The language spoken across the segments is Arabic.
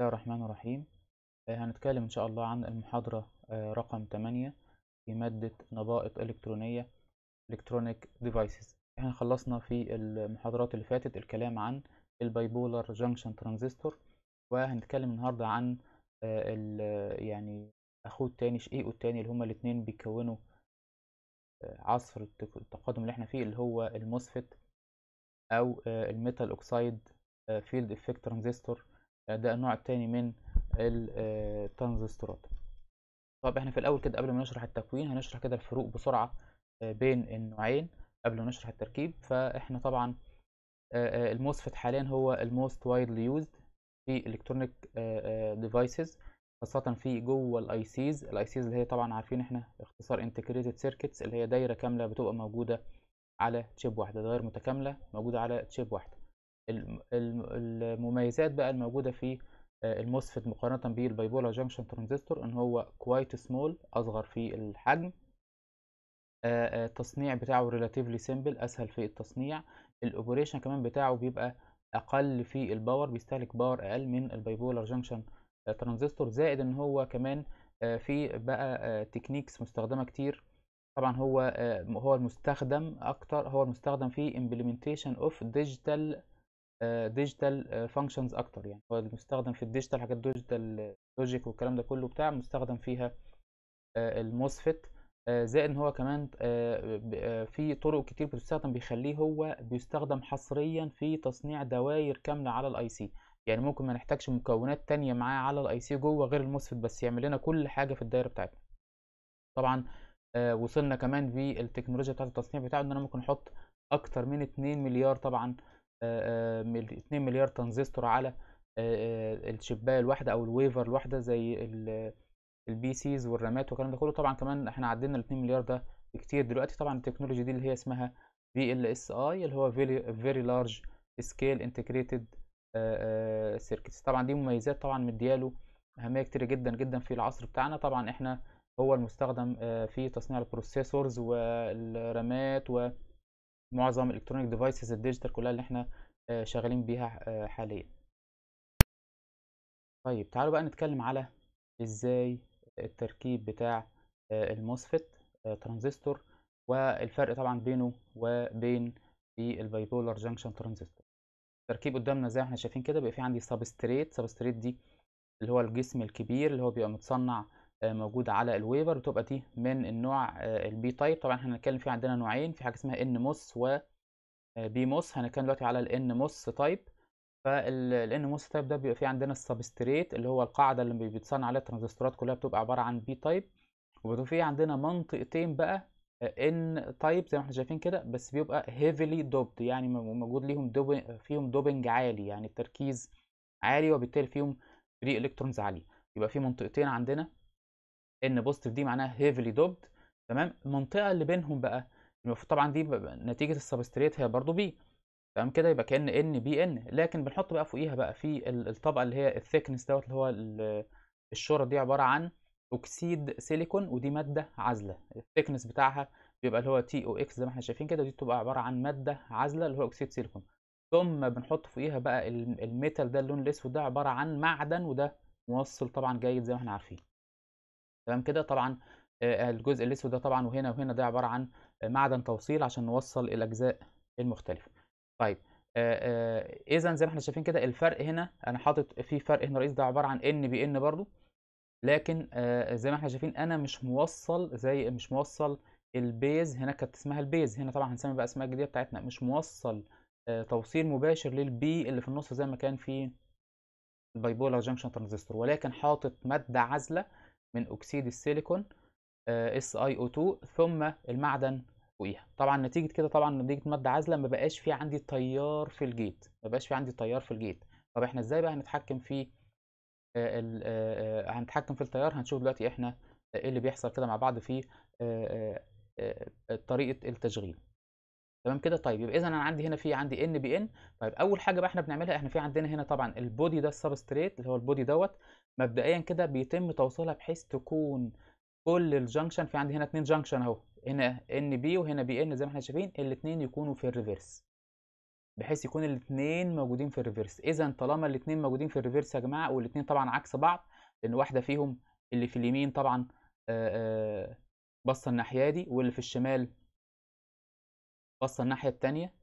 الله الرحمن الرحيم آه، هنتكلم إن شاء الله عن المحاضرة آه، رقم 8 في مادة نظائط إلكترونية Electronic Devices احنا خلصنا في المحاضرات اللي فاتت الكلام عن البايبولر جنكشن ترانزستور وهنتكلم النهاردة عن آه، يعني أخوه التاني شقيقه التاني اللي هما الاتنين بيكونوا عصر التقدم اللي احنا فيه اللي هو الموسفت أو الميتال أوكسايد فيلد افكت ترانزستور آه، ده النوع التاني من الترانزستورات آه، طب احنا في الاول كده قبل ما نشرح التكوين هنشرح كده الفروق بسرعه آه، بين النوعين قبل ما نشرح التركيب فاحنا طبعا الموسفت حاليا هو الموست وايدلي يوزد في الكترونيك ديفايسز خاصة في جوه الاي سيز الاي سيز اللي هي طبعا عارفين احنا اختصار انتجريتد سيركتس اللي هي دايرة كاملة بتبقى موجودة على تشيب واحدة غير متكاملة موجودة على تشيب واحدة المميزات بقى الموجودة في آه، الموسفت مقارنة بالبيبولا جنكشن ترانزستور ان هو كوايت سمول اصغر في الحجم آه، آه، التصنيع بتاعه ريلاتيفلي سيمبل اسهل في التصنيع الاوبريشن كمان بتاعه بيبقى اقل في الباور بيستهلك باور اقل من البايبولر جنكشن ترانزستور زائد ان هو كمان في بقى تكنيكس مستخدمه كتير طبعا هو هو المستخدم اكتر هو المستخدم في امبلمنتيشن اوف ديجيتال ديجيتال آه، فانكشنز آه، اكتر يعني هو المستخدم في الديجيتال حاجات ديجيتال آه، لوجيك والكلام ده كله بتاع مستخدم فيها الموسفيت زائد ان هو كمان في طرق كتير بتستخدم بيخليه هو بيستخدم حصريا في تصنيع دواير كامله على الاي سي يعني ممكن ما نحتاجش مكونات تانية معاه على الاي سي جوه غير الموسفيت بس يعمل لنا كل حاجه في الدايره بتاعتنا طبعا وصلنا كمان بالتكنولوجيا بتاعه التصنيع بتاعه ان انا ممكن احط اكتر من 2 مليار طبعا 2 آه، آه، مليار ترانزستور على آه، الشبايه الواحده او الويفر الواحده زي البي سيز والرامات والكلام ده كله طبعا كمان احنا عدينا ال 2 مليار ده كتير دلوقتي طبعا التكنولوجي دي اللي هي اسمها في ال اس اي اللي هو فيري لارج سكيل انتجريتد سيركتس طبعا دي مميزات طبعا مدياله اهميه كتير جدا جدا في العصر بتاعنا طبعا احنا هو المستخدم في تصنيع البروسيسورز والرامات و معظم الالكترونيك ديفايسز الديجيتال كلها اللي احنا آه، شغالين بيها آه، حاليا طيب تعالوا بقى نتكلم على ازاي التركيب بتاع آه، الموسفت ترانزستور والفرق طبعا بينه وبين البايبولار جانكشن ترانزستور التركيب قدامنا زي ما احنا شايفين كده بيبقى في عندي سبستريت سبستريت دي اللي هو الجسم الكبير اللي هو بيبقى متصنع آه، موجوده على الويفر بتبقى دي من النوع آه، البي تايب طبعا احنا هنتكلم فيه عندنا نوعين في حاجه اسمها ان موس و بي آه، موس هنتكلم دلوقتي على الان موس تايب فالان موس تايب ده بيبقى فيه عندنا السبستريت اللي هو القاعده اللي بيتصنع عليها الترانزستورات كلها بتبقى عباره عن بي تايب وبيبقى فيه عندنا منطقتين بقى ان تايب زي ما احنا شايفين كده بس بيبقى هيفلي دوبد يعني موجود ليهم دوبنج فيهم دوبنج عالي يعني التركيز عالي وبالتالي فيهم فري الكترونز عالي يبقى في منطقتين عندنا ان بوزيتيف دي معناها هيفلي دوبد تمام المنطقه اللي بينهم بقى طبعا دي نتيجه السبستريت هي برضو بي تمام كده يبقى كان ان بي ان لكن بنحط بقى فوقيها بقى في الطبقه اللي هي الثيكنس دوت اللي هو الشوره دي عباره عن اكسيد سيليكون ودي ماده عازله الثيكنس بتاعها بيبقى اللي هو تي او اكس زي ما احنا شايفين كده دي بتبقى عباره عن ماده عازله اللي هو اكسيد سيليكون ثم بنحط فوقيها بقى الميتال ده اللون الاسود ده عباره عن معدن وده موصل طبعا جيد زي ما احنا عارفين تمام كده طبعا الجزء الاسود ده طبعا وهنا وهنا ده عباره عن معدن توصيل عشان نوصل الاجزاء المختلفه طيب اذا زي ما احنا شايفين كده الفرق هنا انا حاطط في فرق هنا رئيس ده عباره عن ان بي ان برضو لكن زي ما احنا شايفين انا مش موصل زي مش موصل البيز هنا كانت اسمها البيز هنا طبعا هنسمي بقى اسماء الجديده بتاعتنا مش موصل توصيل مباشر للبي اللي في النص زي ما كان في البايبولار جنكشن ترانزستور ولكن حاطط ماده عازله من أكسيد السيليكون اس اي او 2 ثم المعدن فوقيها طبعا نتيجة كده طبعا نتيجة مادة عازلة ما بقاش في عندي تيار في الجيت ما بقاش في عندي تيار في الجيت طب احنا ازاي بقى هنتحكم في آه، آه، آه، هنتحكم في التيار هنشوف دلوقتي احنا ايه اللي بيحصل كده مع بعض في طريقة التشغيل تمام كده طيب يبقى اذا انا عندي هنا في عندي ان بي ان طيب اول حاجه بقى احنا بنعملها احنا في عندنا هنا طبعا البودي ده السبستريت اللي هو البودي دوت مبدئيا كده بيتم توصيلها بحيث تكون كل الجنكشن في عندي هنا اتنين جنكشن اهو هنا ان بي وهنا بي ان زي ما احنا شايفين الاتنين يكونوا في الريفرس بحيث يكون الاتنين موجودين في الريفرس اذا طالما الاتنين موجودين في الريفرس يا جماعه والاتنين طبعا عكس بعض لان واحده فيهم اللي في اليمين طبعا باصه الناحيه دي واللي في الشمال باصه الناحيه التانية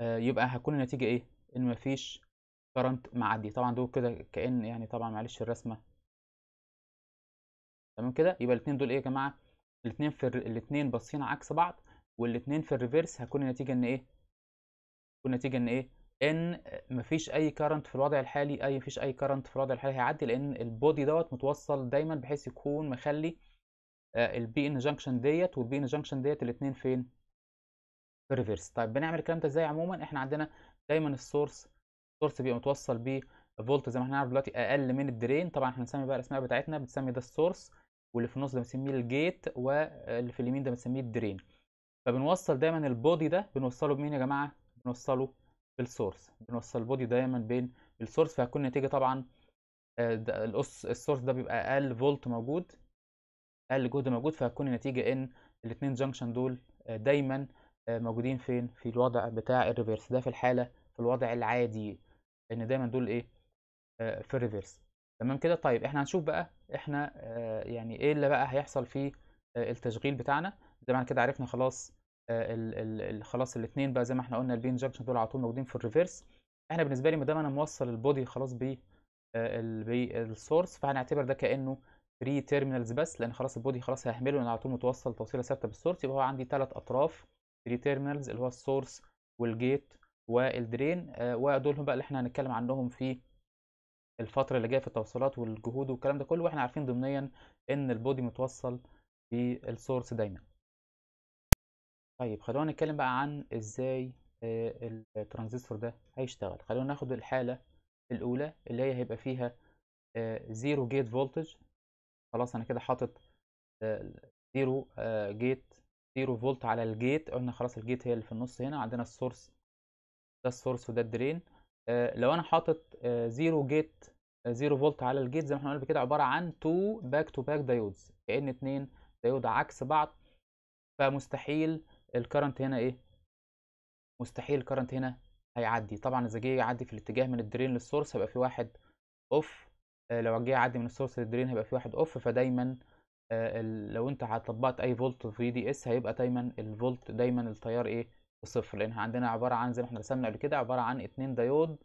آه، يبقى هتكون النتيجه ايه ان مفيش كرنت معدي طبعا دول كده كان يعني طبعا معلش الرسمه تمام كده يبقى الاثنين دول ايه يا جماعه الاثنين في الاثنين باصين عكس بعض والاثنين في الريفرس هتكون النتيجه ان ايه تكون النتيجه ان ايه ان مفيش اي كرنت في الوضع الحالي اي مفيش اي كرنت في الوضع الحالي هيعدي لان البودي دوت متوصل دايما بحيث يكون مخلي البي ان جانكشن ديت والبي ان جانكشن ديت الاثنين فين ريفيرس طيب بنعمل الكلام ده ازاي عموما احنا عندنا دايما السورس السورس بيبقى متوصل بيه فولت زي ما احنا عارف دلوقتي اقل من الدرين طبعا احنا بنسمي بقى الاسماء بتاعتنا بنسمي ده السورس واللي في النص ده بنسميه الجيت واللي في اليمين ده بنسميه الدرين فبنوصل دايما البودي ده بنوصله بمين يا جماعه بنوصله بالسورس بنوصل البودي دايما بين السورس فهتكون النتيجه طبعا آه، الاس السورس ده بيبقى اقل فولت موجود اقل جهد موجود فهتكون النتيجه ان الاثنين جانكشن دول آه، دايما آه، موجودين فين في الوضع بتاع الريفرس ده في الحاله في الوضع العادي ان دايما دول ايه آه، في الريفرس تمام كده طيب احنا هنشوف بقى احنا آه، يعني ايه اللي بقى هيحصل في التشغيل بتاعنا زي ما احنا كده عرفنا خلاص الـ الـ خلاص الاثنين بقى زي ما احنا قلنا البين جنكشن دول على طول موجودين في الريفرس احنا بالنسبه لي ما دام انا موصل البودي خلاص ب بالسورس فهنعتبر ده كانه 3 تيرمينالز بس لان خلاص البودي خلاص ههمله انا على طول متوصل توصيله ثابته بالسورس يبقى هو عندي ثلاث اطراف الريتيرنالز اللي هو السورس والجيت والدرين هم بقى اللي احنا هنتكلم عنهم في الفترة اللي جاية في التوصيلات والجهود والكلام ده كله واحنا عارفين ضمنيا ان البودي متوصل بالسورس دايما طيب خلونا نتكلم بقى عن ازاي آه، الترانزستور ده هيشتغل خلونا ناخد الحالة الاولى اللي هي هيبقى فيها زيرو جيت فولتج خلاص انا كده حاطط زيرو آه، جيت 0 فولت على الجيت قلنا خلاص الجيت هي اللي في النص هنا عندنا السورس ده السورس وده الدرين آه لو انا حاطط 0 آه جيت 0 آه فولت على الجيت زي ما احنا قلنا كده عباره عن 2 باك تو باك دايودز كان اتنين دايود عكس بعض فمستحيل الكرنت هنا ايه مستحيل الكرنت هنا هيعدي طبعا اذا جه يعدي في الاتجاه من الدرين للسورس هيبقى في واحد اوف آه، لو جه يعدي من السورس للدرين هيبقى في واحد اوف فدايما آه، لو انت طبقت اي فولت في دي اس هيبقى دايما الفولت دايما التيار ايه بصفر لان عندنا عباره عن زي ما احنا رسمنا قبل كده عباره عن اتنين دايود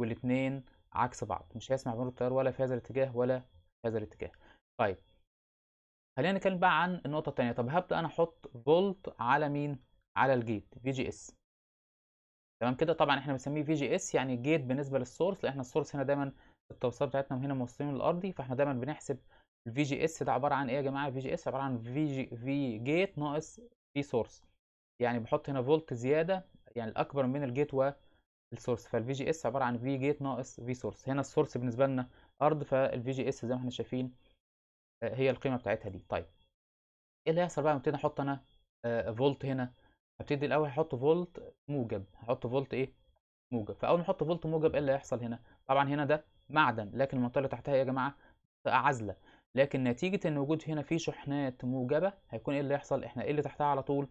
والاتنين عكس بعض مش هيسمع بنور التيار ولا في هذا الاتجاه ولا في هذا الاتجاه طيب خلينا نتكلم بقى عن النقطه الثانيه طب هبدا انا احط فولت على مين على الجيت في جي اس تمام كده طبعا احنا بنسميه في جي اس يعني جيت بالنسبه للسورس لان احنا السورس هنا دايما التوصيل بتاعتنا من هنا موصلين للارضي فاحنا دايما بنحسب الفي جي اس ده عباره عن ايه يا جماعه الفي جي اس عباره عن في جي في جيت ناقص في سورس يعني بحط هنا فولت زياده يعني الاكبر من الجيت والسورس فالفي جي اس عباره عن في جيت ناقص في سورس هنا السورس بالنسبه لنا ارض فالفي جي اس زي ما احنا شايفين آه، هي القيمه بتاعتها دي طيب ايه اللي هيحصل بقى ابتدي احط انا فولت آه، هنا هبتدي الاول احط فولت موجب هحط فولت ايه موجب فاول ما احط فولت موجب ايه اللي هيحصل هنا طبعا هنا ده معدن لكن المنطقه اللي تحتها إيه يا جماعه عزلة عازله لكن نتيجة ان وجود هنا في شحنات موجبة هيكون ايه اللي يحصل احنا ايه اللي تحتها على طول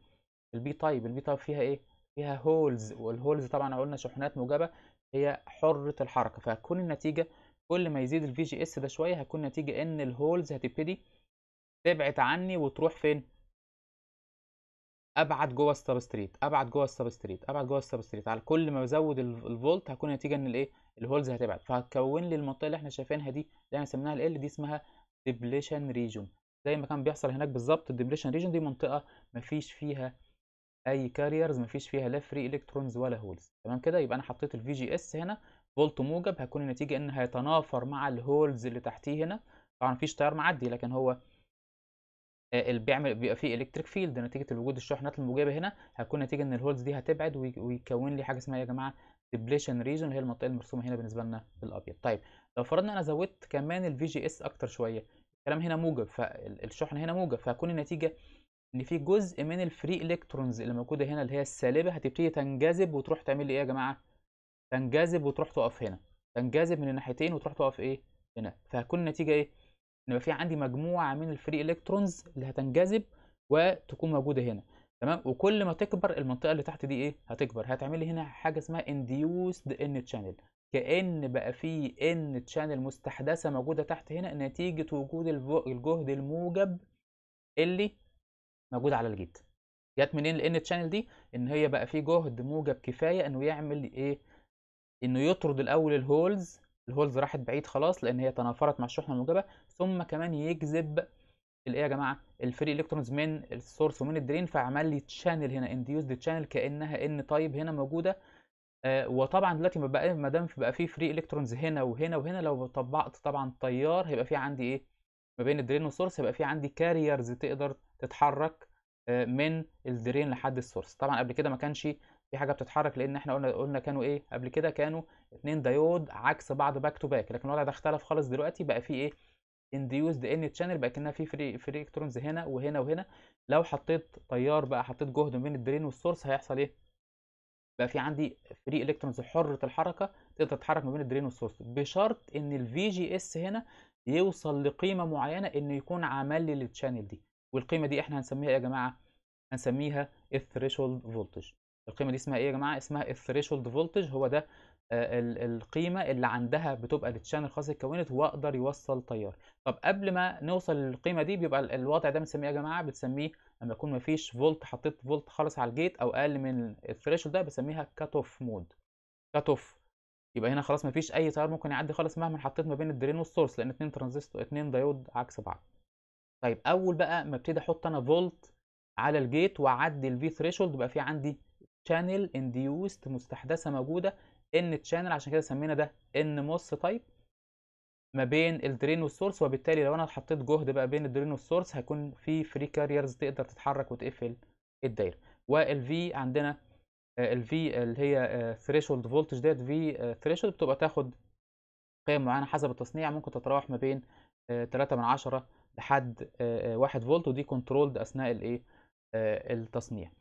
البي تايب البي تايب فيها ايه فيها هولز والهولز طبعا قلنا شحنات موجبة هي حرة الحركة فهتكون النتيجة كل ما يزيد الفي جي اس ده شوية هتكون نتيجة ان الهولز هتبتدي تبعد عني وتروح فين ابعد جوه السبستريت ابعد جوه السبستريت ابعد جوه السبستريت على كل ما بزود الفولت هتكون نتيجه ان الايه الهولز هتبعد فهتكون لي المنطقه اللي احنا شايفينها دي اللي احنا سميناها ال دي اسمها ديبليشن ريجون زي ما كان بيحصل هناك بالظبط الديبليشن ريجون دي منطقه مفيش فيها اي كاريرز مفيش فيها لا فري الكترونز ولا هولز تمام كده يبقى انا حطيت الفي جي اس هنا فولت موجب هيكون النتيجه ان هيتنافر مع الهولز اللي تحتيه هنا طبعا مفيش تيار معدي لكن هو آه، اللي بيعمل بيبقى فيه الكتريك فيلد نتيجه وجود الشحنات الموجبه هنا هتكون نتيجه ان الهولز دي هتبعد ويكون لي حاجه اسمها يا جماعه ديبليشن ريجون اللي هي المنطقه المرسومه هنا بالنسبه لنا بالابيض طيب لو فرضنا انا زودت كمان الفي جي اس اكتر شويه الكلام هنا موجب فالشحن هنا موجب فهتكون النتيجه ان في جزء من الفري الكترونز اللي موجوده هنا اللي هي السالبه هتبتدي تنجذب وتروح تعمل ايه يا جماعه تنجذب وتروح تقف هنا تنجذب من الناحيتين وتروح تقف ايه هنا فهتكون النتيجه ايه ان في عندي مجموعه من الفري الكترونز اللي هتنجذب وتكون موجوده هنا تمام وكل ما تكبر المنطقه اللي تحت دي ايه هتكبر هتعمل لي هنا حاجه اسمها induced ان channel كأن بقى في ان تشانل مستحدثة موجودة تحت هنا نتيجة وجود الجهد الموجب اللي موجود على الجيت جت منين الان تشانل دي ان هي بقى في جهد موجب كفاية انه يعمل ايه انه يطرد الاول الهولز الهولز راحت بعيد خلاص لان هي تنافرت مع الشحنة الموجبة ثم كمان يجذب الايه يا جماعه الفري الكترونز من السورس ومن الدرين فعمل لي تشانل هنا انديوزد تشانل كانها ان تايب هنا موجوده آه، وطبعا دلوقتي ما دام بقى فيه فري الكترونز هنا وهنا وهنا لو طبقت طبعا تيار هيبقى في عندي ايه ما بين الدرين والسورس هيبقى في عندي كاريرز تقدر تتحرك آه، من الدرين لحد السورس طبعا قبل كده ما كانش في حاجه بتتحرك لان احنا قلنا قلنا كانوا ايه قبل كده كانوا اتنين دايود عكس بعض باك تو باك لكن الوضع ده اختلف خالص دلوقتي بقى في ايه انديوزد ان تشانل بقى كانها في فري فري الكترونز هنا وهنا وهنا لو حطيت تيار بقى حطيت جهد من الدرين والسورس هيحصل ايه بقى في عندي فري الكترونز حره الحركه تقدر تتحرك ما بين الدرين والسورس بشرط ان الفي جي اس هنا يوصل لقيمه معينه انه يكون عمل لي للتشانل دي والقيمه دي احنا هنسميها ايه يا جماعه هنسميها الثريشولد فولتج القيمه دي اسمها ايه يا جماعه اسمها الثريشولد فولتج هو ده آه، القيمه اللي عندها بتبقى للشان الخاص اتكونت واقدر يوصل تيار طب قبل ما نوصل للقيمه دي بيبقى الوضع ده بنسميه يا جماعه بتسميه لما يكون مفيش فولت حطيت فولت خالص على الجيت او اقل من الثريشولد ده بسميها كات اوف مود كات اوف يبقى هنا خلاص مفيش اي تيار ممكن يعدي خالص مهما حطيت ما بين الدرين والسورس لان اتنين ترانزستور اتنين دايود عكس بعض طيب اول بقى ما ابتدي احط انا فولت على الجيت واعدي الفي ثريشولد يبقى في عندي شانل انديوست مستحدثه موجوده ان تشانل عشان كده سمينا ده ان موس تايب ما بين الدرين والسورس وبالتالي لو انا حطيت جهد بقى بين الدرين والسورس هيكون في فري كاريرز تقدر تتحرك وتقفل الدايره والفي عندنا آه، الفي اللي هي ثريشولد آه، فولتج ديت في ثريشولد آه، بتبقى تاخد قيم معينه حسب التصنيع ممكن تتراوح ما بين 3 من 10 لحد 1 فولت ودي كنترولد اثناء الايه التصنيع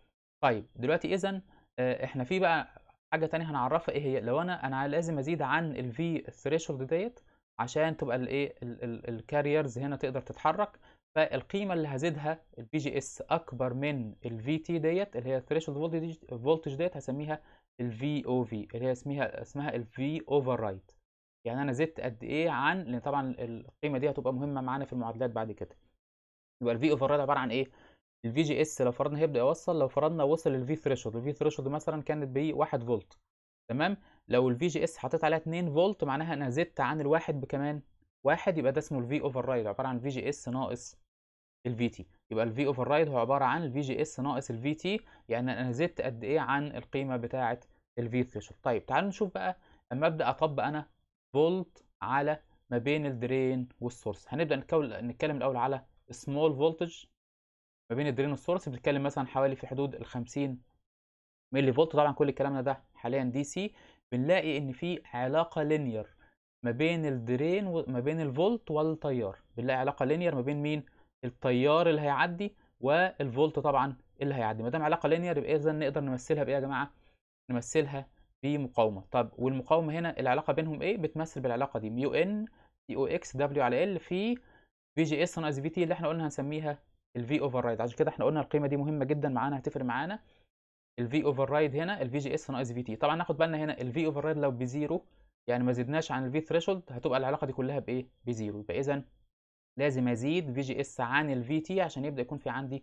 طيب دلوقتي اذا احنا في بقى حاجه تانية هنعرفها ايه هي لو انا انا لازم ازيد عن الفي ثريشولد ديت عشان تبقى الايه الكاريرز هنا تقدر تتحرك فالقيمه اللي هزيدها البي جي اس اكبر من الفي تي ديت اللي هي الثريشولد فولتج فولتج ديت هسميها الفي او في اللي هي اسمها اسمها الفي اوفر رايت يعني انا زدت قد ايه عن لان طبعا القيمه دي هتبقى مهمه معانا في المعادلات بعد كده يبقى الفي اوفر رايت عباره عن ايه الفي جي اس لو فرضنا هيبدا يوصل لو فرضنا وصل الفي ثريشولد الفي ثريشولد مثلا كانت ب 1 فولت تمام لو الفي جي اس حطيت عليها 2 فولت معناها انا زدت عن الواحد بكمان واحد يبقى ده اسمه الفي اوفر رايد عباره عن في جي اس ناقص الفي تي يبقى الفي اوفر رايد هو عباره عن الفي جي اس ناقص الفي تي يعني انا زدت قد ايه عن القيمه بتاعه الفي ثريشولد طيب تعالوا نشوف بقى لما ابدا اطبق انا فولت على ما بين الدرين والسورس هنبدا نتكلم الاول على سمول فولتج ما بين الدرين والسورس بنتكلم مثلا حوالي في حدود ال 50 ملي فولت طبعا كل الكلام ده حاليا دي سي بنلاقي ان في علاقه لينير ما بين الدرين وما بين الفولت والتيار بنلاقي علاقه لينير ما بين مين التيار اللي هيعدي والفولت طبعا اللي هيعدي ما دام علاقه لينير يبقى إيه اذا نقدر نمثلها بايه يا جماعه نمثلها بمقاومه طب والمقاومه هنا العلاقه بينهم ايه بتمثل بالعلاقه دي ميو ان تي او اكس دبليو على ال في في جي اس ناقص في تي اللي احنا قلنا هنسميها ال اوفر رايد عشان كده احنا قلنا القيمه دي مهمه جدا معانا هتفرق معانا ال اوفر رايد هنا ال جي اس ناقص VT طبعا ناخد بالنا هنا ال اوفر رايد لو بزيرو يعني ما زدناش عن ال V threshold هتبقى العلاقه دي كلها بايه بزيرو يبقى اذا لازم ازيد في جي اس عن الفي تي عشان يبدا يكون في عندي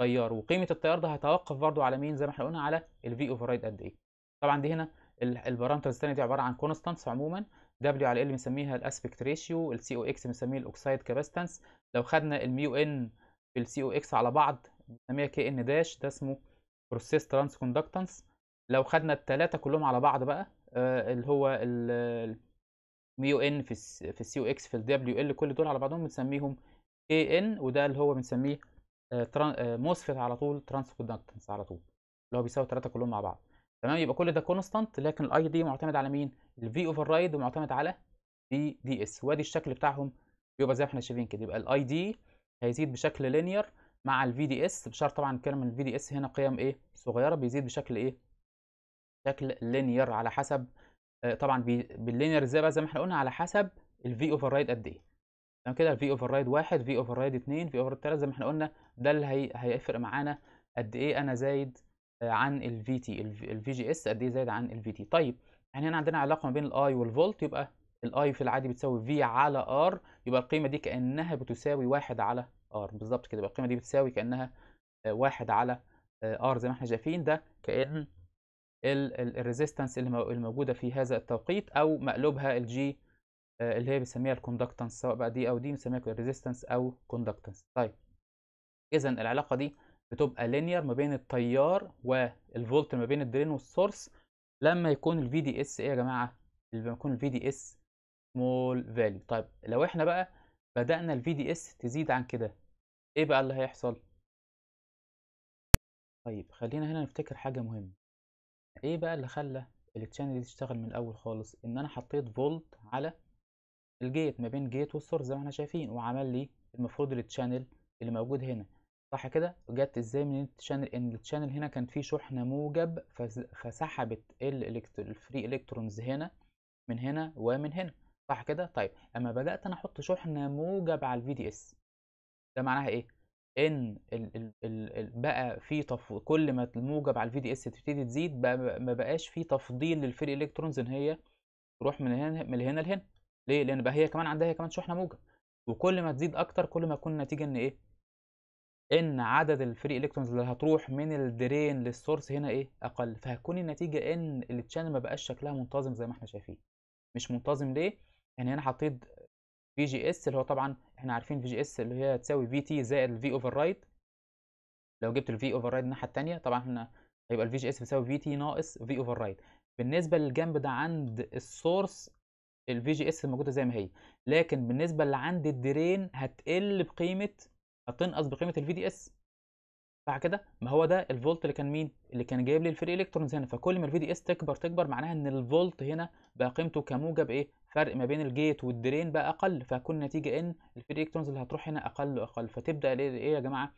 تيار وقيمه التيار ده هتوقف برضو على مين زي ما احنا قلنا على الفي اوفر رايد قد ايه طبعا دي هنا البارامترز الثانيه دي عباره عن كونستانتس عموما دبليو على ال بنسميها الاسبكت ريشيو السي او اكس بنسميه الاوكسايد كاباستنس لو خدنا الميو ان السي او اكس على بعض بنسميها كي ان داش ده اسمه بروسيس ترانس كوندكتنس لو خدنا الثلاثه كلهم على بعض بقى آه، اللي هو البي او ان في في السي او اكس في الدبليو ال كل دول على بعضهم بنسميهم كي ان وده اللي هو بنسميه موسفيت آه، آه، على طول ترانس كوندكتنس على طول اللي هو بيساوي الثلاثه كلهم مع بعض تمام يبقى كل ده كونستانت لكن الاي دي معتمد على مين الفي اوفر رايد ومعتمد على دي دي اس وادي الشكل بتاعهم بيبقى زي ما احنا شايفين كده يبقى الاي دي هيزيد بشكل لينير مع الفي دي اس بشرط طبعا نتكلم الفي دي اس هنا قيم ايه صغيره بيزيد بشكل ايه بشكل لينير على حسب آه طبعا باللينير ازاي بقى زي ما احنا قلنا على حسب الفي اوفر رايد قد ايه تمام كده الفي اوفر رايد 1 في اوفر رايد 2 في اوفر رايد 3 زي ما احنا قلنا ده اللي هي... هيفرق معانا قد ايه انا زايد آه، عن الفي تي الفي جي اس قد ايه زايد عن الفي تي طيب يعني هنا عندنا علاقه ما بين الاي والفولت يبقى الاي في العادي بتساوي في على ار يبقى القيمه دي كانها بتساوي واحد على ار بالظبط كده يبقى القيمه دي بتساوي كانها آه، واحد على ار آه، زي ما احنا شايفين ده كان الريزيستنس اللي موجوده في هذا التوقيت او مقلوبها الجي آه، اللي هي بنسميها الكوندكتنس سواء بقى دي او دي بنسميها ريزيستنس او كوندكتنس طيب اذا العلاقه دي بتبقى لينير ما بين التيار والفولت ما بين الدرين والسورس لما يكون الفي دي اس ايه يا جماعه لما يكون الفي دي اس سمول فاليو طيب لو احنا بقى بدأنا الفي دي اس تزيد عن كده ايه بقى اللي هيحصل طيب خلينا هنا نفتكر حاجة مهمة ايه بقى اللي خلى التشانل دي تشتغل من الاول خالص ان انا حطيت فولت على الجيت ما بين جيت والسورس زي ما احنا شايفين وعمل لي المفروض التشانل اللي موجود هنا صح كده جت ازاي من التشانل ان التشانل هنا كان فيه شحنة موجب فسحبت الفري الكترونز هنا من هنا ومن هنا صح كده طيب اما بدات انا احط شحنه موجب على الفي دي اس ده معناها ايه ان الـ الـ الـ الـ بقى في طف كل ما الموجب على الفي دي اس تبتدي تزيد بقى ما بقاش في تفضيل للفري الكترونز ان هي تروح من هنا من هنا لهنا ليه لان بقى هي كمان عندها هي كمان شحنه موجب وكل ما تزيد اكتر كل ما تكون النتيجه ان ايه ان عدد الفري الكترونز اللي هتروح من الدرين للسورس هنا ايه اقل فهتكون النتيجه ان التشانل ما بقاش شكلها منتظم زي ما احنا شايفين مش منتظم ليه يعني انا حطيت في جي اس اللي هو طبعا احنا عارفين في جي اس اللي هي تساوي في تي زائد الفي اوفر رايد لو جبت الفي اوفر رايد الناحيه الثانيه طبعا احنا هيبقى الفي جي اس بيساوي في تي ناقص في اوفر رايد بالنسبه للجنب ده عند السورس الفي جي اس موجوده زي ما هي لكن بالنسبه اللي عند الدرين هتقل بقيمه هتنقص بقيمه الفي دي اس بعد كده ما هو ده الفولت اللي كان مين اللي كان جايب لي الفري الكترونز هنا فكل ما الفي دي اس تكبر تكبر معناها ان الفولت هنا بقى قيمته كموجب ايه فرق ما بين الجيت والدرين بقى اقل فكل نتيجه ان الفري الكترونز اللي هتروح هنا اقل واقل فتبدا ايه يا جماعه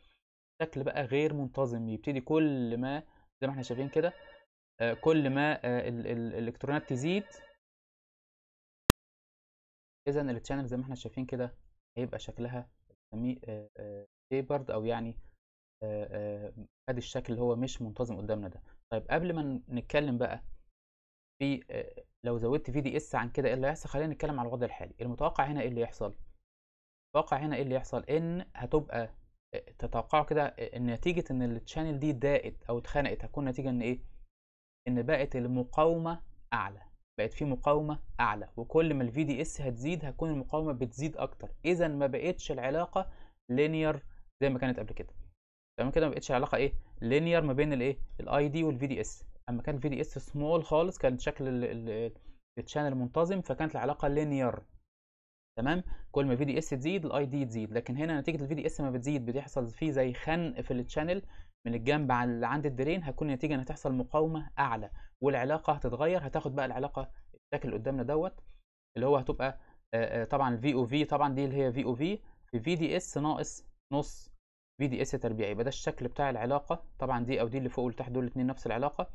شكل بقى غير منتظم يبتدي كل ما زي ما احنا شايفين كده آه، كل ما آه، الالكترونات تزيد اذا التشانل زي ما احنا شايفين كده هيبقى شكلها بنسميه تيبرد آه، او يعني ادي الشكل اللي هو مش منتظم قدامنا ده طيب قبل ما نتكلم بقى في لو زودت في دي اس عن كده ايه اللي هيحصل خلينا نتكلم على الوضع الحالي المتوقع هنا ايه اللي يحصل المتوقع هنا ايه اللي يحصل ان هتبقى تتوقعوا كده نتيجه ان التشانل دي ضاقت او اتخنقت هتكون نتيجه ان ايه ان بقت المقاومه اعلى بقت في مقاومه اعلى وكل ما الفي دي اس هتزيد هتكون المقاومه بتزيد اكتر اذا ما بقتش العلاقه لينير زي ما كانت قبل كده تمام كده ما بقتش علاقه ايه لينير ما بين الايه الاي دي والفي دي اس اما كان في دي اس سمول خالص كان شكل التشانل منتظم فكانت العلاقه لينير تمام كل ما في دي اس تزيد الاي دي تزيد لكن هنا نتيجه الفي دي اس ما بتزيد بتحصل فيه زي خنق في التشانل من الجنب اللي عند الدرين هتكون النتيجه ان هتحصل مقاومه اعلى والعلاقه هتتغير هتاخد بقى العلاقه الشكل اللي قدامنا دوت اللي هو هتبقى طبعا الفي او في طبعا دي اللي هي في او في في دي اس ناقص نص في دي اس تربيعي يبقى ده الشكل بتاع العلاقه طبعا دي او دي اللي فوق واللي تحت دول الاثنين نفس العلاقه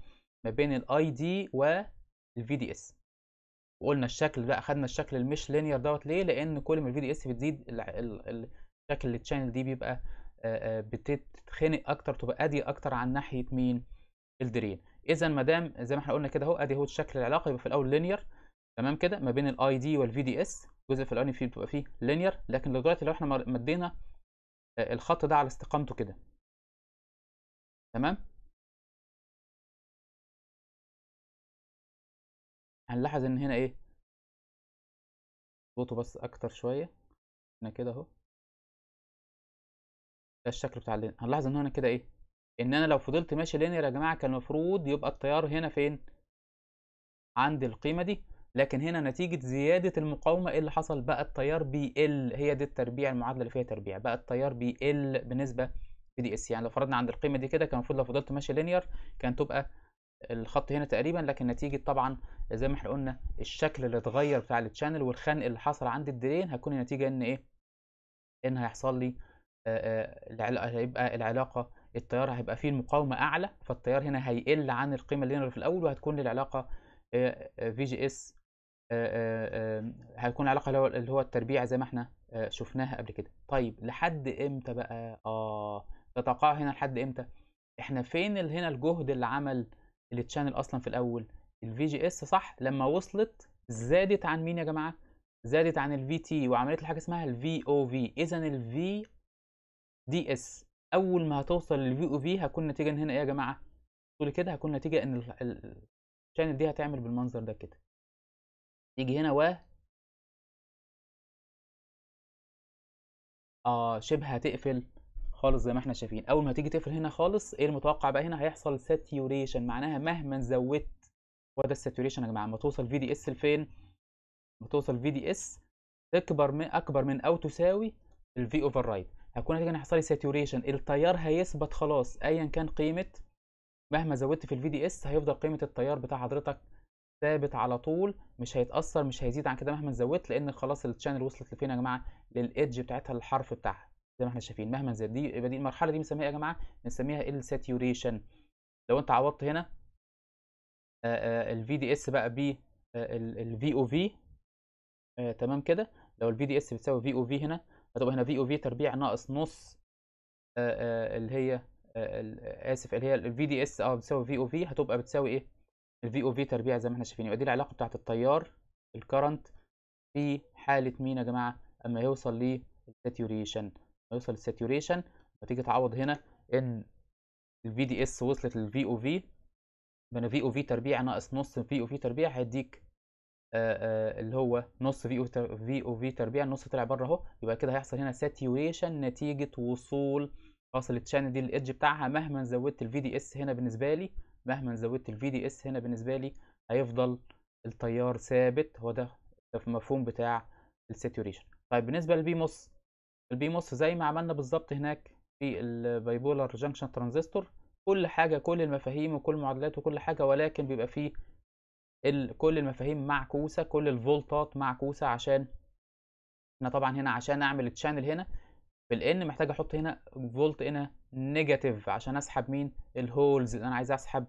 ما بين الاي دي والفي دي اس وقلنا الشكل ده اخدنا الشكل المش لينير دوت ليه لان كل ما الفي دي اس بتزيد شكل التشانل دي بيبقى بتتخنق اكتر تبقى ادي اكتر عن ناحيه مين الدرين اذا ما دام زي ما احنا قلنا كده اهو ادي هو شكل العلاقه يبقى في الاول لينير تمام كده ما بين الاي دي والفي دي اس الجزء في الاول فيه بتبقى فيه لينير لكن دلوقتي لو احنا مدينا الخط ده على استقامته كده تمام هنلاحظ ان هنا ايه ضغطه بس اكتر شويه هنا كده اهو ده الشكل بتاع اللين هنلاحظ ان هنا كده ايه ان انا لو فضلت ماشي لينير يا جماعه كان المفروض يبقى التيار هنا فين عند القيمه دي لكن هنا نتيجة زيادة المقاومة ايه اللي حصل بقى التيار بيقل هي دي التربيع المعادلة اللي فيها تربيع بقى التيار بيقل بنسبة في دي اس يعني لو فرضنا عند القيمة دي كده كان المفروض لو فضلت ماشي لينير كان تبقى الخط هنا تقريبا لكن نتيجة طبعا زي ما احنا قلنا الشكل اللي اتغير بتاع التشانل والخنق اللي حصل عند الدرين هتكون النتيجة ان ايه ان هيحصل لي هيبقى العلاقة التيار هيبقى فيه المقاومة اعلى فالتيار هنا هيقل عن القيمة اللينير في الاول وهتكون العلاقة في جي اس آه، آه، هيكون علاقه اللي هو التربيع زي ما احنا آه، شفناها قبل كده طيب لحد امتى بقى اه تتوقع هنا لحد امتى احنا فين هنا الجهد اللي عمل التشانل اصلا في الاول الفي جي اس صح لما وصلت زادت عن مين يا جماعه زادت عن الفي تي وعملت حاجه اسمها الفي او في اذا الفي دي اس اول ما هتوصل للفي او في هتكون نتيجه هنا ايه يا جماعه طول كده هتكون نتيجه ان الشانل دي هتعمل بالمنظر ده كده تيجي هنا و اه شبه هتقفل خالص زي ما احنا شايفين اول ما تيجي تقفل هنا خالص ايه المتوقع بقى هنا هيحصل ساتيوريشن معناها مهما زودت هو ده يا جماعه اما توصل في دي اس لفين اما توصل في دي اس تكبر من اكبر من او تساوي الفي اوفر رايد هكون نتيجه هيحصل لي ساتيوريشن التيار هيثبت خلاص ايا كان قيمه مهما زودت في الفي دي اس هيفضل قيمه التيار بتاع حضرتك ثابت على طول مش هيتاثر مش هيزيد عن كده مهما زودت لان خلاص التشانل وصلت لفين يا جماعه للايدج بتاعتها الحرف بتاعها زي ما احنا شايفين مهما زاد دي يبقى دي المرحله دي بنسميها إيه يا جماعه بنسميها الساتيوريشن لو انت عوضت هنا الفي دي اس بقى ب الفي او في تمام كده لو الفي دي اس بتساوي في او في هنا هتبقى هنا في او في تربيع ناقص نص آآ آآ اللي هي اسف اللي هي الفي دي اس اه بتساوي في او في هتبقى بتساوي ايه الفي او في تربيع زي ما احنا شايفين يبقى دي العلاقه بتاعه التيار الكرنت في حاله مين يا جماعه اما يوصل للساتوريشن اما يوصل للساتوريشن فتيجي تعوض هنا ان الفي دي اس وصلت للفي او في يبقى في او في تربيع ناقص نص في او في تربيع هيديك آآ آه، آه، اللي هو نص في او في او في تربيع النص طلع بره اهو يبقى كده هيحصل هنا ساتيوريشن نتيجه وصول اصل الشانل دي الادج بتاعها مهما زودت الفي دي اس هنا بالنسبه لي مهما زودت الفي دي اس هنا بالنسبه لي هيفضل التيار ثابت هو ده المفهوم بتاع الساتوريشن طيب بالنسبه للبي البي موس زي ما عملنا بالظبط هناك في البايبولار جانكشن ترانزستور كل حاجه كل المفاهيم وكل المعادلات وكل حاجه ولكن بيبقى فيه كل المفاهيم معكوسه كل الفولتات معكوسه عشان احنا طبعا هنا عشان اعمل التشانل هنا بالان محتاج احط هنا فولت هنا نيجاتيف عشان اسحب مين الهولز انا عايز اسحب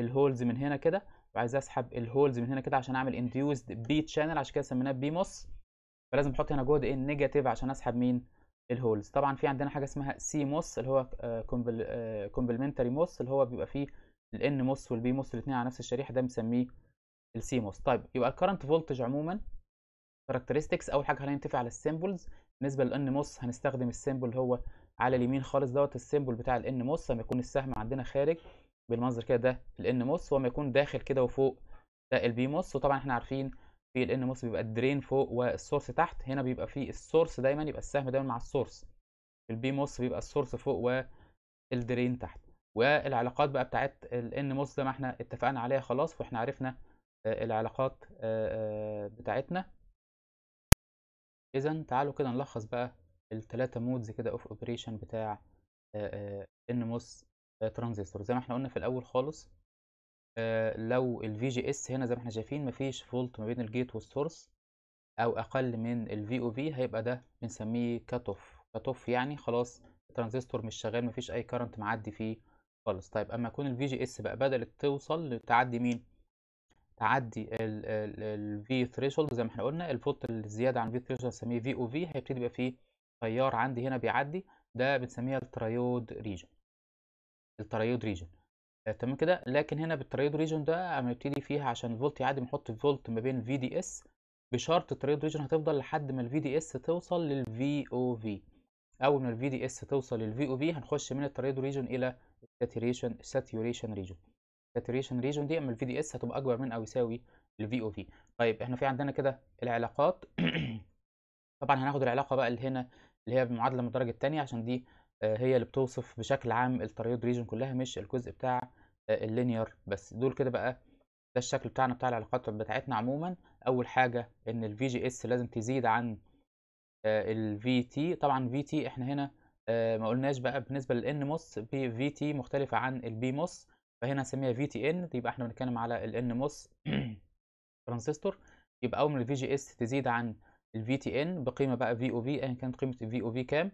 الهولز من هنا كده وعايز اسحب الهولز من هنا كده عشان اعمل انديوزد بي تشانل عشان كده سميناه بي موس فلازم احط هنا جهد ايه نيجاتيف عشان اسحب مين الهولز طبعا في عندنا حاجه اسمها سي موس اللي هو كومبلمنتري آه، آه، موس اللي هو بيبقى فيه الان موس والبي موس الاثنين على نفس الشريحه ده بنسميه السي موس طيب يبقى الكرنت فولتج عموما كاركترستكس اول حاجه نتفق على السيمبلز بالنسبه للان موس هنستخدم السيمبل هو على اليمين خالص دوت السيمبل بتاع الان موس لما يكون السهم عندنا خارج بالمنظر كده ده الان موس وما يكون داخل كده وفوق ده البي موس وطبعا احنا عارفين في الان موس بيبقى الدرين فوق والسورس تحت هنا بيبقى في السورس دايما يبقى السهم دايما مع السورس البي موس بيبقى السورس فوق والدرين تحت والعلاقات بقى بتاعت الان موس زي ما احنا اتفقنا عليها خلاص واحنا عرفنا آه، العلاقات آه، آه، بتاعتنا اذا تعالوا كده نلخص بقى الثلاثه مودز كده اوف اوبريشن بتاع آه، آه، ان موس آه، ترانزستور زي ما احنا قلنا في الاول خالص لو الفي جي اس هنا زي ما احنا شايفين مفيش فولت ما بين الجيت والسورس او اقل من الفي او في هيبقى ده بنسميه كات اوف كات اوف يعني خلاص الترانزستور مش شغال مفيش اي كرنت معدي فيه خالص طيب اما يكون الفي جي اس بقى بدات توصل لتعدي مين تعدي الفي ثريشولد زي ما احنا قلنا الفولت الزياده عن الفي ثريشولد هنسميه في او في هيبتدي يبقى فيه تيار عندي هنا بيعدي ده بنسميها الترايود ريجن الترايود ريجن آه، تمام كده لكن هنا بالترايود ريجن ده اما نبتدي فيها عشان الفولت يعدي بنحط الفولت ما بين في دي اس بشرط الترايود ريجن هتفضل لحد ما الفي دي اس توصل للفي او في اول ما الفي دي اس توصل للفي او في هنخش من الترايود ريجن الى الساتوريشن ساتوريشن ريجن الساتوريشن ريجن دي اما الفي دي اس هتبقى اكبر من او يساوي الفي او في طيب احنا في عندنا كده العلاقات طبعا هناخد العلاقه بقى اللي هنا اللي هي المعادله الدرجه الثانيه عشان دي آه، هي اللي بتوصف بشكل عام التريود ريجن كلها مش الجزء بتاع آه، اللينير بس دول كده بقى ده الشكل بتاعنا بتاع العلاقات بتاعتنا عموما اول حاجه ان الفي جي اس لازم تزيد عن آه، الفي تي طبعا في تي احنا هنا ما قلناش بقى بالنسبه للان موس في تي مختلفه عن البي موس فهنا هنسميها في تي ان يبقى احنا بنتكلم على الان موس ترانزستور يبقى اول ما الفي جي اس تزيد عن الفي تي ان بقيمه بقى في او في ايا كانت قيمه الفي او في كام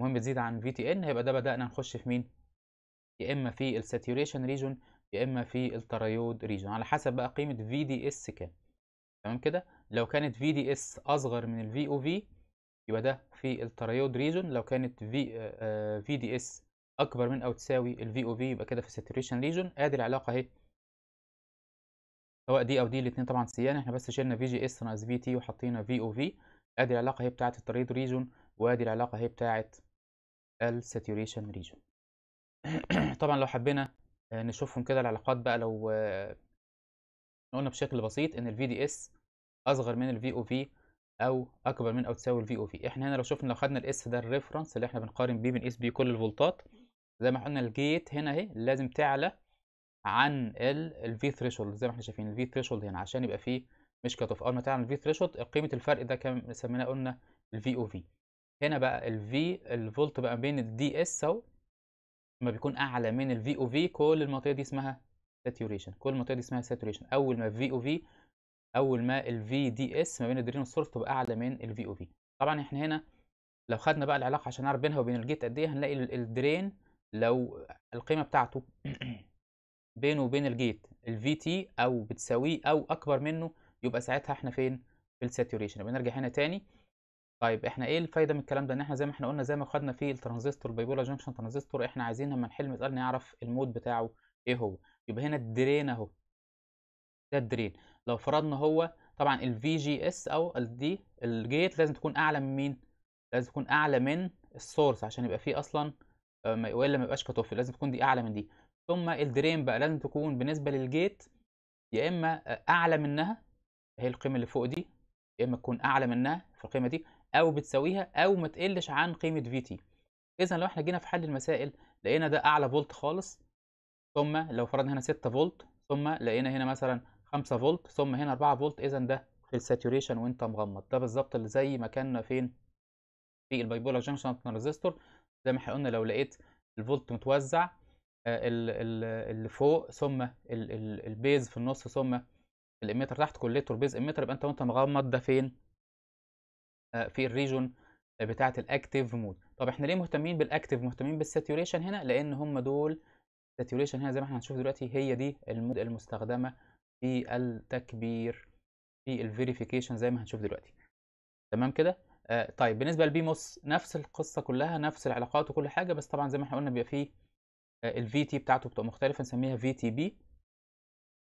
المهم بتزيد عن في تي ان هيبقى ده بدانا نخش في مين يا اما في الساتوريشن ريجون يا اما في الترايود ريجون على حسب بقى قيمه في دي اس كام تمام كده لو كانت في دي اس اصغر من الفي او في يبقى ده في الترايود ريجون لو كانت في في دي اس اكبر من او تساوي الفي او في يبقى كده في الساتوريشن ريجون ادي العلاقه اهي سواء دي او دي الاثنين طبعا سيانه احنا بس شلنا في جي اس ناقص في تي وحطينا في او في ادي العلاقه هي بتاعه التريد ريجون وادي العلاقه هي بتاعه الساتوريشن ريجون طبعا لو حبينا آه، نشوفهم كده العلاقات بقى لو آه، قلنا بشكل بسيط ان الفي دي اس اصغر من الفي او في او اكبر من او تساوي الفي او في احنا هنا لو شفنا لو خدنا الاس ده الريفرنس اللي احنا بنقارن بيه بنقيس بيه كل الفولتات زي ما قلنا الجيت هنا اهي لازم تعلى عن V ثريشولد زي ما احنا شايفين الفي ثريشولد هنا عشان يبقى فيه مش كات اوف اول ما تعمل الفي ثريشولد قيمه الفرق ده كان سميناه قلنا الفي او في هنا بقى الفي الفولت بقى بين الدي اس اهو لما بيكون اعلى من الفي او في كل المنطقه دي اسمها ساتوريشن كل المنطقه دي اسمها ساتوريشن اول ما الفي او في اول ما الفي دي اس ما بين الدرين والسورس تبقى اعلى من الفي او في طبعا احنا هنا لو خدنا بقى العلاقه عشان نعرف بينها وبين الجيت قد ايه هنلاقي الدرين لو القيمه بتاعته بينه وبين الجيت الفي تي او بتساويه او اكبر منه يبقى ساعتها احنا فين في الساتوريشن يبقى نرجع هنا تاني طيب احنا ايه الفايده من الكلام ده ان احنا زي ما احنا قلنا زي ما خدنا في الترانزستور بايبولا جنكشن ترانزستور احنا عايزين لما نحل مسألة نعرف المود بتاعه ايه هو يبقى هنا الدرين اهو ده الدرين لو فرضنا هو طبعا الفي جي اس او الدي الجيت لازم تكون اعلى من مين لازم تكون اعلى من السورس عشان يبقى فيه اصلا آه، والا ما يبقاش كتوفي لازم تكون دي اعلى من دي ثم الدرين بقى لازم تكون بالنسبه للجيت يا اما آه، اعلى منها هي القيمه اللي فوق دي يا اما تكون اعلى منها في القيمه دي او بتساويها او ما تقلش عن قيمه في تي اذا لو احنا جينا في حل المسائل لقينا ده اعلى فولت خالص ثم لو فرضنا هنا 6 فولت ثم لقينا هنا مثلا 5 فولت ثم هنا 4 فولت اذا ده في الساتوريشن وانت مغمض ده بالظبط اللي زي ما كان فين في البايبولار جنكشن ترانزستور زي ما احنا قلنا لو لقيت الفولت متوزع آه، اللي فوق ثم البيز في النص ثم الاميتر تحت كوليكتور بيز اميتر يبقى انت وانت مغمض ده فين آه، في الريجون بتاعه الاكتيف مود طب احنا ليه مهتمين بالاكتيف مهتمين بالساتوريشن هنا لان هم دول الساتوريشن هنا زي ما احنا هنشوف دلوقتي هي دي المود المستخدمه في التكبير في الفيريفيكيشن زي ما هنشوف دلوقتي تمام كده آه طيب بالنسبه للبيموس نفس القصه كلها نفس العلاقات وكل حاجه بس طبعا زي ما احنا قلنا بيبقى فيه آه، الفي تي بتاعته بتبقى مختلفه نسميها في تي بي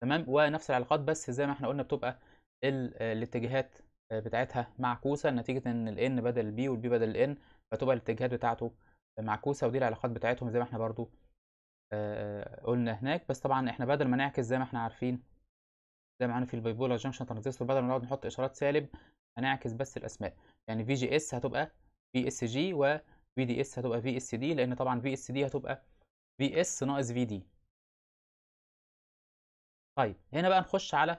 تمام ونفس العلاقات بس زي ما احنا قلنا بتبقى آه، الاتجاهات آه، بتاعتها معكوسه نتيجه ان N بدل البي والبي بدل N فتبقى الاتجاهات بتاعته معكوسه ودي العلاقات بتاعتهم زي ما احنا برضو قلنا هناك بس طبعا احنا بدل ما نعكس زي ما احنا عارفين زي ما عارفين في البيبولا جنكشن ترانزستور بدل ما نقعد نحط اشارات سالب هنعكس بس الاسماء يعني في جي اس هتبقى في اس جي وفي دي اس هتبقى في اس دي لان طبعا في اس دي هتبقى في اس ناقص في دي طيب هنا بقى نخش على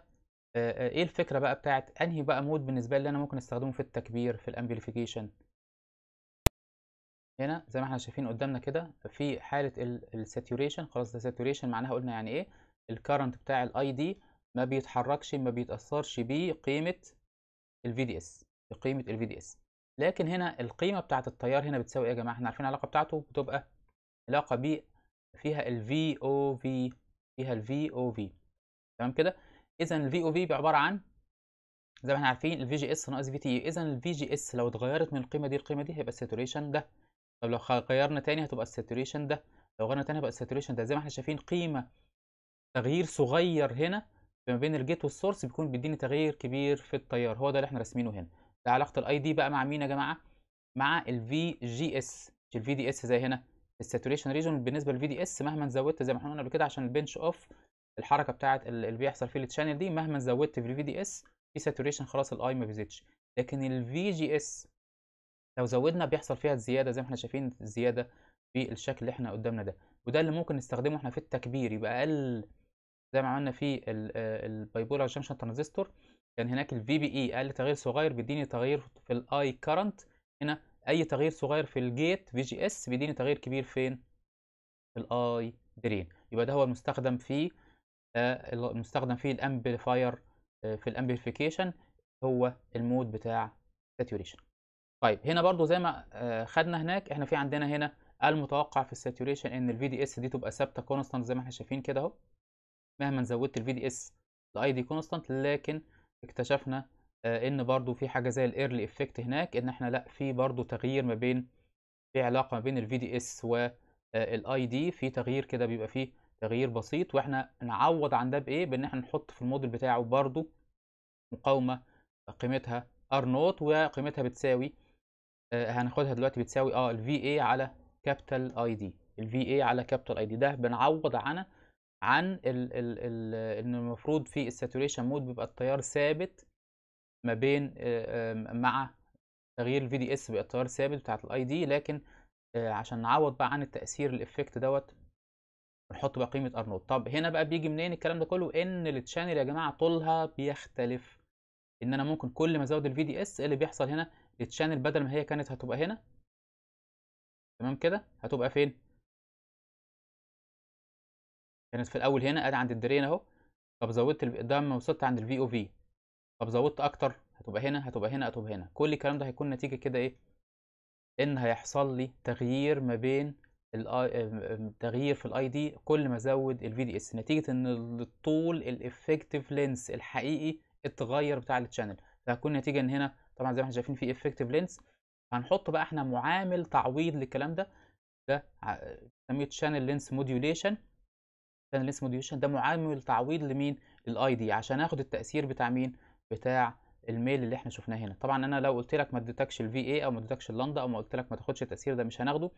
آه، آه، ايه الفكره بقى بتاعت انهي بقى مود بالنسبه لي انا ممكن استخدمه في التكبير في الامبليفيكيشن هنا زي ما احنا شايفين قدامنا كده في حاله الساتوريشن خلاص ده ساتوريشن معناها قلنا يعني ايه الكرنت بتاع الاي دي ما بيتحركش ما بيتاثرش بقيمه الفي دي اس بقيمه الفي دي اس لكن هنا القيمه بتاعت التيار هنا بتساوي ايه يا جماعه احنا عارفين العلاقه بتاعته بتبقى علاقه ب فيها ال VOV فيها ال VOV تمام كده اذا ال VOV عباره عن زي ما احنا عارفين الفي جي اس ناقص في تي اذا الفي جي اس لو اتغيرت من القيمه دي القيمه دي هيبقى الساتوريشن ده طب لو غيرنا تاني هتبقى الساتوريشن ده لو غيرنا تاني هيبقى الساتوريشن ده زي ما احنا شايفين قيمه تغيير صغير هنا ما بين الجيت والسورس بيكون بيديني تغيير كبير في التيار هو ده اللي احنا راسمينه هنا ده علاقه الاي دي بقى مع مين يا جماعه مع الفي جي اس مش الفي دي اس زي هنا الساتوريشن ريجون بالنسبه للفي دي اس مهما زودت زي ما احنا قلنا قبل كده عشان البنش اوف الحركه بتاعه اللي بيحصل في التشانل دي مهما زودت في الفي دي اس في ساتوريشن خلاص الاي ما بيزيدش لكن الفي جي اس لو زودنا بيحصل فيها زياده زي ما احنا شايفين زياده في الشكل اللي احنا قدامنا ده وده اللي ممكن نستخدمه احنا في التكبير يبقى اقل زي ما عملنا في البايبولار جنكشن ترانزستور كان يعني هناك الفي بي اي e اقل تغيير صغير بيديني تغيير في الاي كارنت هنا اي تغيير صغير في الجيت في جي اس بيديني تغيير كبير فين في الاي درين يبقى ده هو المستخدم في آه، المستخدم في الامبليفاير آه، في الامبليفيكيشن هو المود بتاع ساتوريشن طيب هنا برضو زي ما آه، خدنا هناك احنا في عندنا هنا المتوقع في الساتوريشن ان الفي دي اس دي تبقى ثابته كونستانت زي ما احنا شايفين كده اهو مهما زودت الفي دي اس الاي دي كونستانت لكن اكتشفنا آه، ان برضو في حاجه زي الايرلي افكت هناك ان احنا لا في برضو تغيير ما بين في علاقه ما بين الفي دي اس آه، والاي دي في تغيير كده بيبقى فيه تغيير بسيط واحنا نعوض عن ده بايه بان احنا نحط في الموديل بتاعه برضو مقاومه قيمتها ار نوت وقيمتها بتساوي آه هناخدها دلوقتي بتساوي اه الفي اي على كابيتال اي دي الفي اي على كابيتال اي دي ده بنعوض عنه عن ال ان المفروض في الساتوريشن مود بيبقى التيار ثابت ما بين آه، آه، مع تغيير الفي دي اس بالتيار ثابت بتاعه الاي دي لكن آه، عشان نعوض بقى عن التاثير الافكت دوت نحط بقى قيمه ار نوت طب هنا بقى بيجي منين الكلام ده كله ان التشانل يا جماعه طولها بيختلف ان انا ممكن كل ما ازود الفي دي اس اللي بيحصل هنا التشانل بدل ما هي كانت هتبقى هنا تمام كده هتبقى فين كانت في الاول هنا ادي عند الدرين اهو طب زودت ده لما وصلت عند الفي او في طب زودت اكتر هتبقى هنا هتبقى هنا هتبقى هنا كل الكلام ده هيكون نتيجه كده ايه ان هيحصل لي تغيير ما بين تغيير في الاي دي كل ما ازود الفي دي اس نتيجه ان الطول الافكتيف لينس الحقيقي اتغير بتاع التشانل فهتكون نتيجه ان هنا طبعا زي ما احنا شايفين في افكتيف لينس هنحط بقى احنا معامل تعويض للكلام ده ده بنسميه شانل لينس موديوليشن شانل لينس موديوليشن ده معامل تعويض لمين للاي دي عشان اخد التاثير بتاع مين بتاع الميل اللي احنا شفناه هنا طبعا انا لو قلت لك ما اديتكش الفي اي او ما اديتكش اللندا او ما قلت لك ما تاخدش التاثير ده مش هناخده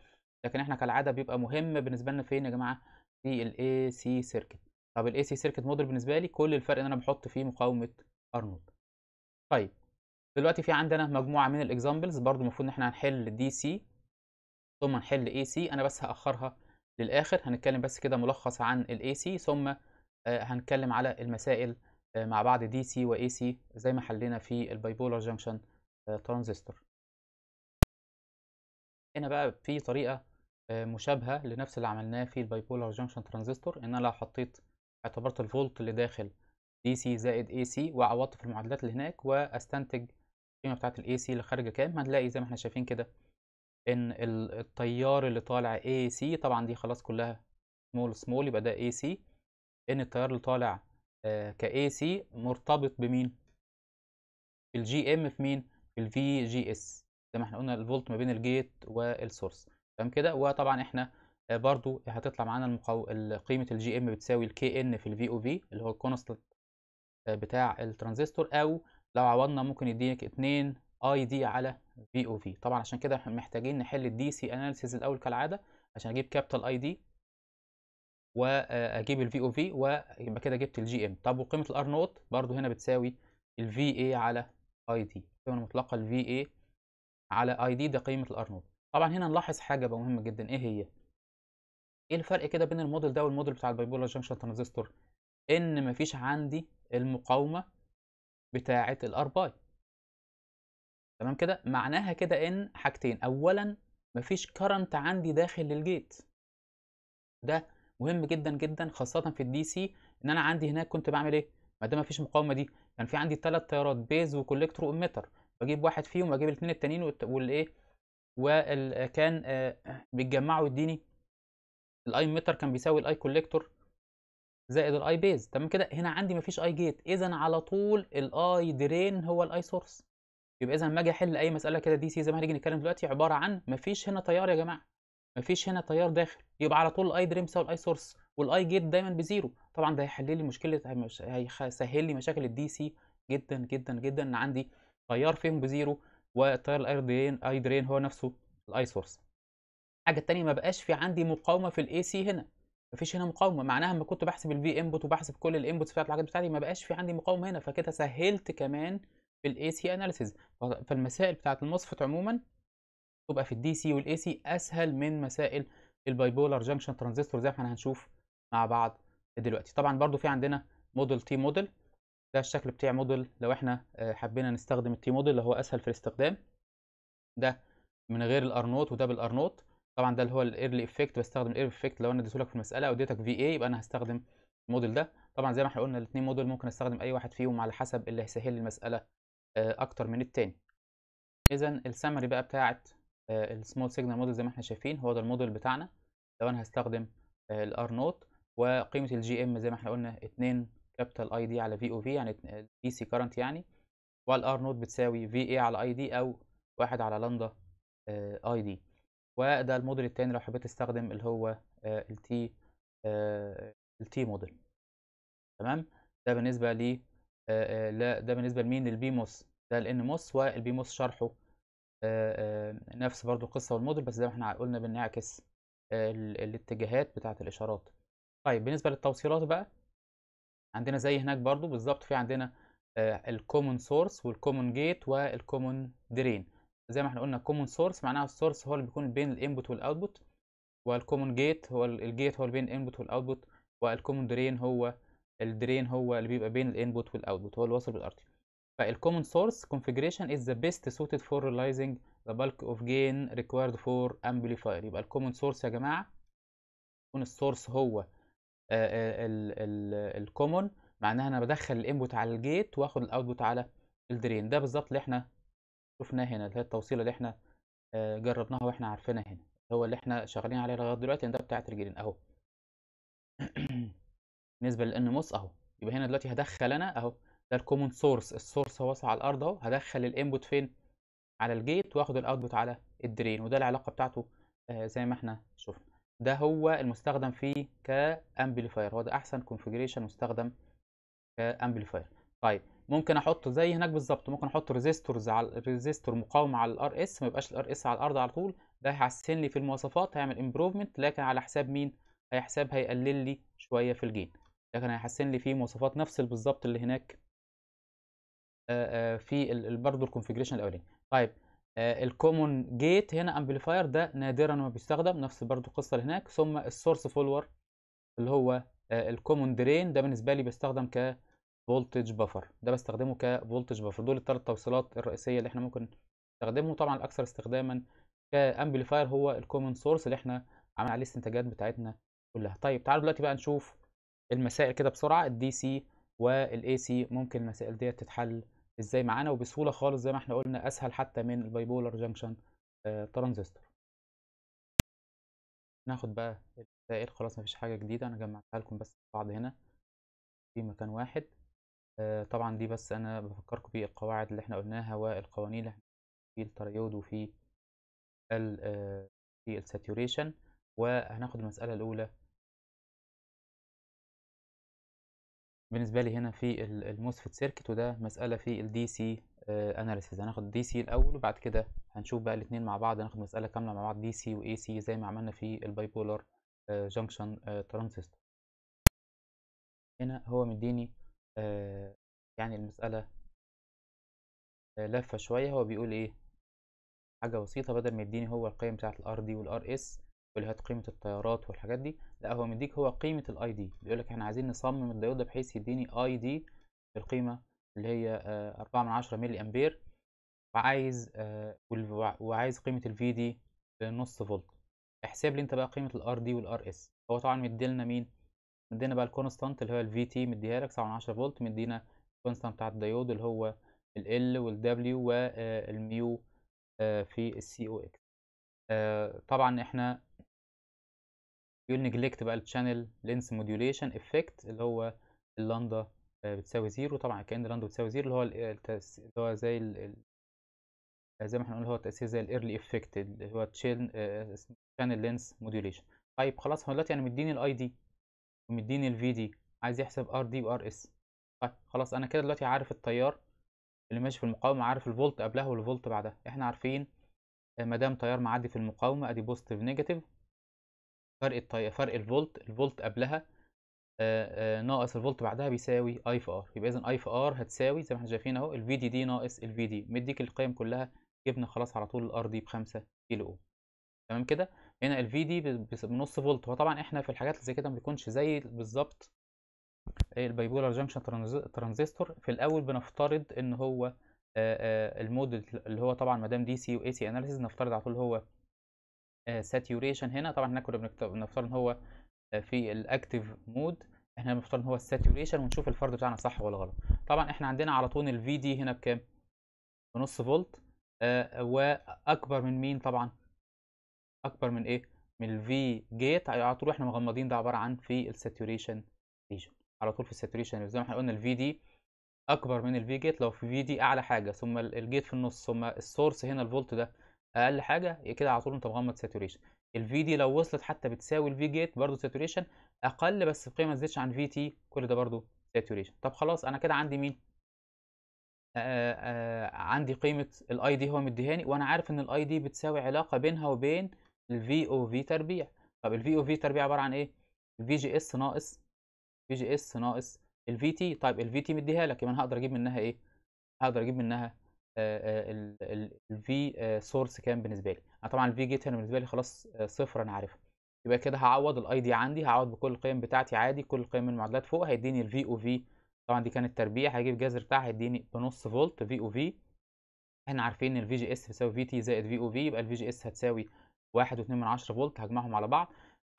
لكن احنا كالعاده بيبقى مهم بالنسبه لنا فين يا جماعه في الاي سي سيركت طب الاي سي سيركت موديل بالنسبه لي كل الفرق ان انا بحط فيه مقاومه ارنولد طيب دلوقتي في عندنا مجموعه من الاكزامبلز برضو المفروض ان احنا هنحل دي سي ثم نحل اي سي انا بس هاخرها للاخر هنتكلم بس كده ملخص عن الاي سي ثم آه، هنتكلم على المسائل آه، مع بعض دي سي واي سي زي ما حلينا في البايبولار جنكشن آه، ترانزستور هنا بقى في طريقه آه، مشابهه لنفس اللي عملناه في البايبولار جنكشن ترانزستور ان انا لو حطيت اعتبرت الفولت اللي داخل دي سي زائد اي سي وعوضت في المعادلات اللي هناك واستنتج القيمه بتاعه الاي سي اللي خارجه كام هنلاقي زي ما احنا شايفين كده ان التيار اللي طالع اي سي طبعا دي خلاص كلها سمول سمول يبقى ده اي سي ان التيار اللي طالع آه، ك سي مرتبط بمين؟ الجي ام في مين؟ في الفي جي اس زي ما احنا قلنا الفولت ما بين الجيت والسورس تمام كده وطبعا احنا آه، برضو هتطلع معانا المقو... قيمه الجي ام بتساوي الكي ان في الفي او في اللي هو الكونستنت آه، بتاع الترانزستور او لو عوضنا ممكن يديك 2 اي دي على في او في طبعا عشان كده محتاجين نحل الدي سي اناليسيز الاول كالعاده عشان اجيب كابيتال اي دي واجيب الفي او في ويبقى كده جبت الجي ام طب وقيمه الار نوت برده هنا بتساوي الفي اي على اي دي القيمه المطلقه الفي اي على اي دي ده قيمه الار نوت طبعا هنا نلاحظ حاجه بقى مهمه جدا ايه هي ايه الفرق كده بين الموديل ده والموديل بتاع البايبولار جنكشن ترانزستور ان مفيش عندي المقاومه بتاعه الار باي تمام كده معناها كده ان حاجتين اولا مفيش كرنت عندي داخل الجيت ده مهم جدا جدا خاصه في الدي سي ان انا عندي هناك كنت بعمل ايه ما دام مفيش مقاومه دي كان يعني في عندي ثلاث تيارات بيز وكوليكتور واميتر بجيب واحد فيهم واجيب الاثنين التانيين والايه وكان آه، بيتجمعوا يديني الاي ميتر كان بيساوي الاي كوليكتور زائد الاي بيز تمام كده هنا عندي مفيش اي جيت اذا على طول الاي درين هو الاي سورس يبقى اذا لما اجي احل اي مساله كده دي سي زي ما هنيجي نتكلم دلوقتي عباره عن مفيش هنا تيار يا جماعه مفيش هنا تيار داخل يبقى على طول الاي دريم بيساوي الاي سورس والاي جيت دايما بزيرو طبعا ده هيحل لي مشكله هيسهل لي مشاكل الدي سي جدا جدا جدا ان عندي تيار فيهم بزيرو والتيار الاي درين اي درين هو نفسه الاي سورس الحاجه الثانيه ما بقاش في عندي مقاومه في الاي سي هنا مفيش هنا مقاومه معناها لما كنت بحسب الفي انبوت وبحسب كل الانبوتس بتاعت الحاجات بتاعتي ما بقاش في عندي مقاومه هنا فكده سهلت كمان في الاي سي اناليسيز فالمسائل بتاعت المصفت عموما تبقى في الدي سي والاي سي اسهل من مسائل البايبولار جنكشن ترانزستور زي ما احنا هنشوف مع بعض دلوقتي طبعا برضو في عندنا موديل تي موديل ده الشكل بتاع موديل لو احنا آه، حبينا نستخدم التي موديل اللي هو اسهل في الاستخدام ده من غير الارنوت وده بالارنوت طبعا ده اللي هو الايرلي افكت بستخدم الايرلي افكت لو انا اديتهولك في المساله او اديتك في اي يبقى انا هستخدم الموديل ده طبعا زي ما احنا قلنا الاثنين موديل ممكن استخدم اي واحد فيهم على حسب اللي هيسهل لي المساله آه، اكتر من التاني اذا السمري بقى بتاعت السمول سيجنال موديل زي ما احنا شايفين هو ده الموديل بتاعنا لو انا هستخدم آه، الار نوت وقيمه الجي ام زي ما احنا قلنا 2 كابيتال اي دي على في او في يعني دي سي كرنت يعني والار نوت بتساوي في اي على اي دي او واحد على لندا اي دي وده الموديل الثاني لو حبيت استخدم اللي هو التي التي موديل تمام ده بالنسبه ل آه، آه، ده بالنسبه لمين للبي موس ده الان موس والبي موس شرحه آه، آه، نفس برضو القصة والموديل بس زي ما احنا قلنا بنعكس آه، الاتجاهات بتاعة الإشارات طيب بالنسبة للتوصيلات بقى عندنا زي هناك برضو بالظبط في عندنا الكومون سورس والكومون جيت والكومون درين زي ما احنا قلنا كومون سورس معناها السورس هو اللي بيكون بين الانبوت والاوتبوت والكومون جيت هو الجيت هو اللي بين الانبوت والاوتبوت والكومون درين هو الدرين هو اللي بيبقى بين الانبوت والاوتبوت هو اللي وصل بالارتي common source configuration is the best suited for realizing the bulk of gain required for amplifier يبقى common source يا جماعة يكون السورس هو آه، آه، common معناها انا بدخل الانبوت على الجيت واخد الاوتبوت على الدرين ده بالظبط اللي احنا شفناه هنا اللي هي التوصيله اللي احنا آه، جربناها واحنا عارفينها هنا هو اللي احنا شغالين عليه لغايه دلوقتي ده بتاعت الجرين اهو بالنسبه للانموس اهو يبقى هنا دلوقتي هدخل انا اهو ده الكومن سورس السورس هو على الارض اهو هدخل الانبوت فين على الجيت واخد الاوتبوت على الدرين وده العلاقه بتاعته آه زي ما احنا شفنا ده هو المستخدم فيه كامبليفاير هو ده احسن كونفيجريشن مستخدم كامبليفاير طيب ممكن احط زي هناك بالظبط ممكن احط ريزيستورز على الريزيستور مقاوم على الار اس ما يبقاش الار اس على الارض على طول ده هيحسن لي في المواصفات هيعمل امبروفمنت لكن على حساب مين هيحساب هيقلل لي شويه في الجين لكن هيحسن لي في مواصفات نفس بالظبط اللي هناك آه، آه، في برضه الكونفجريشن الاولاني طيب آه، الكومون جيت هنا امبليفاير ده نادرا ما بيستخدم نفس برضه القصه اللي هناك ثم السورس فولور اللي هو الكومون درين ده بالنسبه لي بيستخدم ك فولتج بافر ده بستخدمه كفولتج بافر دول الثلاث توصيلات الرئيسيه اللي احنا ممكن نستخدمه طبعا الاكثر استخداما كامبليفاير هو الكومن سورس اللي احنا عامل عليه الاستنتاجات بتاعتنا كلها طيب تعالوا دلوقتي بقى نشوف المسائل كده بسرعه الدي سي والاي سي ممكن المسائل ديت تتحل ازاي معانا وبسهوله خالص زي ما احنا قلنا اسهل حتى من البايبولر جنكشن ترانزستور ناخد بقى الدائر خلاص مفيش حاجه جديده انا جمعتها لكم بس بعض هنا في مكان واحد آه، طبعا دي بس انا بفكركم بالقواعد اللي احنا قلناها والقوانين اللي احنا في التريود وفي ال آه، في الساتوريشن وهناخد المساله الاولى بالنسبة لي هنا في الموسفت سيركت وده مسألة في الدي سي اناليسيز هناخد دي سي الاول وبعد كده هنشوف بقى الاثنين مع بعض هناخد مسألة كاملة مع بعض دي سي واي سي زي ما عملنا في البايبولار جنكشن ترانزستور هنا هو مديني آه، يعني المسألة آه، لفة شوية هو بيقول ايه حاجة بسيطة بدل ما يديني هو القيم بتاعة الار دي والار اس يقول هات قيمه التيارات والحاجات دي لا هو مديك هو قيمه الاي دي بيقول لك احنا عايزين نصمم الديود ده بحيث يديني اي دي القيمه اللي هي 4 آه، من 10 ملي امبير وعايز آه، وعايز قيمه الفي دي نص فولت احسب لي انت بقى قيمه الار دي والار اس هو طبعا مديلنا مين مدينا بقى الكونستانت اللي هو الفي تي مديها لك 7 من 10 فولت مدينا الكونستانت بتاع الديود اللي هو ال آه، ال والدبليو والميو في السي او اكس آه، طبعا احنا يقول نجلكت بقى الشانل لينس موديوليشن افكت اللي هو اللاندا آه، بتساوي زيرو طبعا كأن اللاندا بتساوي زيرو اللي هو آه، التأس... اللي هو زي ال... زي ما احنا قلنا هو التأثير زي الايرلي افكت اللي هو تشين شانل لينس موديوليشن طيب خلاص هو دلوقتي يعني مديني الاي دي ومديني الفي دي عايز يحسب ار دي وار اس طيب خلاص انا كده دلوقتي عارف التيار اللي ماشي في المقاومة عارف الفولت قبلها والفولت بعدها احنا عارفين ما دام تيار معدي في المقاومه ادي بوزيتيف نيجاتيف فرق الطي... فرق الفولت الفولت قبلها آه، آه، ناقص الفولت بعدها بيساوي اي في ار يبقى اذا اي في ار هتساوي زي ما احنا شايفين اهو الفي دي دي ناقص الفي دي مديك القيم كلها جبنا خلاص على طول الار دي ب 5 كيلو اوم تمام كده هنا الفي دي بنص فولت هو طبعا احنا في الحاجات اللي زي كده ما بيكونش زي بالظبط البايبولار جانكشن ترانزستور في الاول بنفترض ان هو آه، آه، المودل اللي هو طبعا ما دام دي سي واي سي اناليسيز نفترض على طول هو ساتوريشن آه، هنا طبعا احنا كنا بنفترض ان هو في الاكتيف مود احنا بنفترض ان هو الساتوريشن ونشوف الفرد بتاعنا صح ولا غلط طبعا احنا عندنا على طول الفي دي هنا بكام بنص فولت آه واكبر من مين طبعا اكبر من ايه من الفي جيت على طول احنا مغمضين ده عباره عن في الساتوريشن ريجن على طول في الساتوريشن زي ما احنا قلنا الفي دي اكبر من الفي جيت لو في في دي اعلى حاجه ثم الجيت في النص ثم السورس هنا الفولت ده اقل حاجه كده على طول انت مغمض ساتوريشن الفي دي لو وصلت حتى بتساوي الفي جيت برضه ساتوريشن اقل بس القيمه ما تزيدش عن في تي كل ده برضه ساتوريشن طب خلاص انا كده عندي مين آآ آآ عندي قيمه الاي دي هو مديهاني وانا عارف ان الاي دي بتساوي علاقه بينها وبين الفي او في تربيع طب الفي او في تربيع عباره عن ايه في جي اس ناقص في جي اس ناقص في تي طيب في تي مديها لك يبقى انا هقدر اجيب منها ايه هقدر اجيب منها في سورس كام بالنسبه لي انا طبعا في جيت هنا بالنسبه لي خلاص صفر انا عارفها يبقى كده هعوض الاي دي عندي هعوض بكل القيم بتاعتي عادي كل القيم من المعادلات فوق هيديني في او في طبعا دي كانت تربيع هجيب الجذر بتاعها هيديني بنص فولت في او في احنا عارفين ان في جي اس بتساوي في تي زائد في او في يبقى في جي اس هتساوي 1.2 فولت هجمعهم على بعض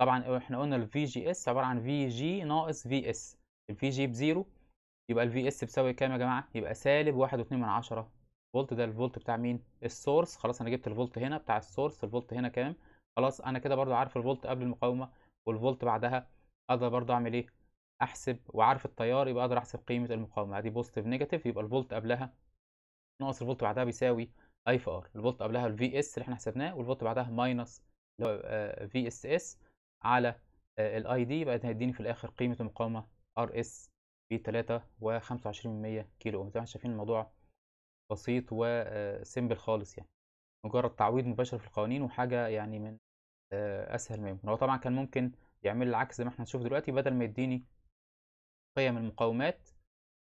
طبعا احنا قلنا في جي اس عباره عن في جي ناقص في اس الفي جي بزيرو يبقى الفي اس بتساوي كام يا جماعه يبقى سالب واحد واتنين من عشرة فولت ده الفولت بتاع مين السورس خلاص انا جبت الفولت هنا بتاع السورس الفولت هنا كام خلاص انا كده برضو عارف الفولت قبل المقاومه والفولت بعدها اقدر برضو اعمل ايه احسب وعارف التيار يبقى اقدر احسب قيمه المقاومه ادي بوزيتيف نيجاتيف يبقى الفولت قبلها ناقص الفولت بعدها بيساوي اي في ار الفولت قبلها الفي اس اللي احنا حسبناه والفولت بعدها ماينس اللي هو في اس اس على آه، الاي دي يبقى هيديني في الاخر قيمه المقاومه ار اس ب 3 و25% كيلو اوم زي ما احنا شايفين الموضوع بسيط وسيمبل آه، خالص يعني مجرد تعويض مباشر في القوانين وحاجه يعني من آه، اسهل ما يمكن هو طبعا كان ممكن يعمل العكس زي ما احنا هنشوف دلوقتي بدل ما يديني قيم المقاومات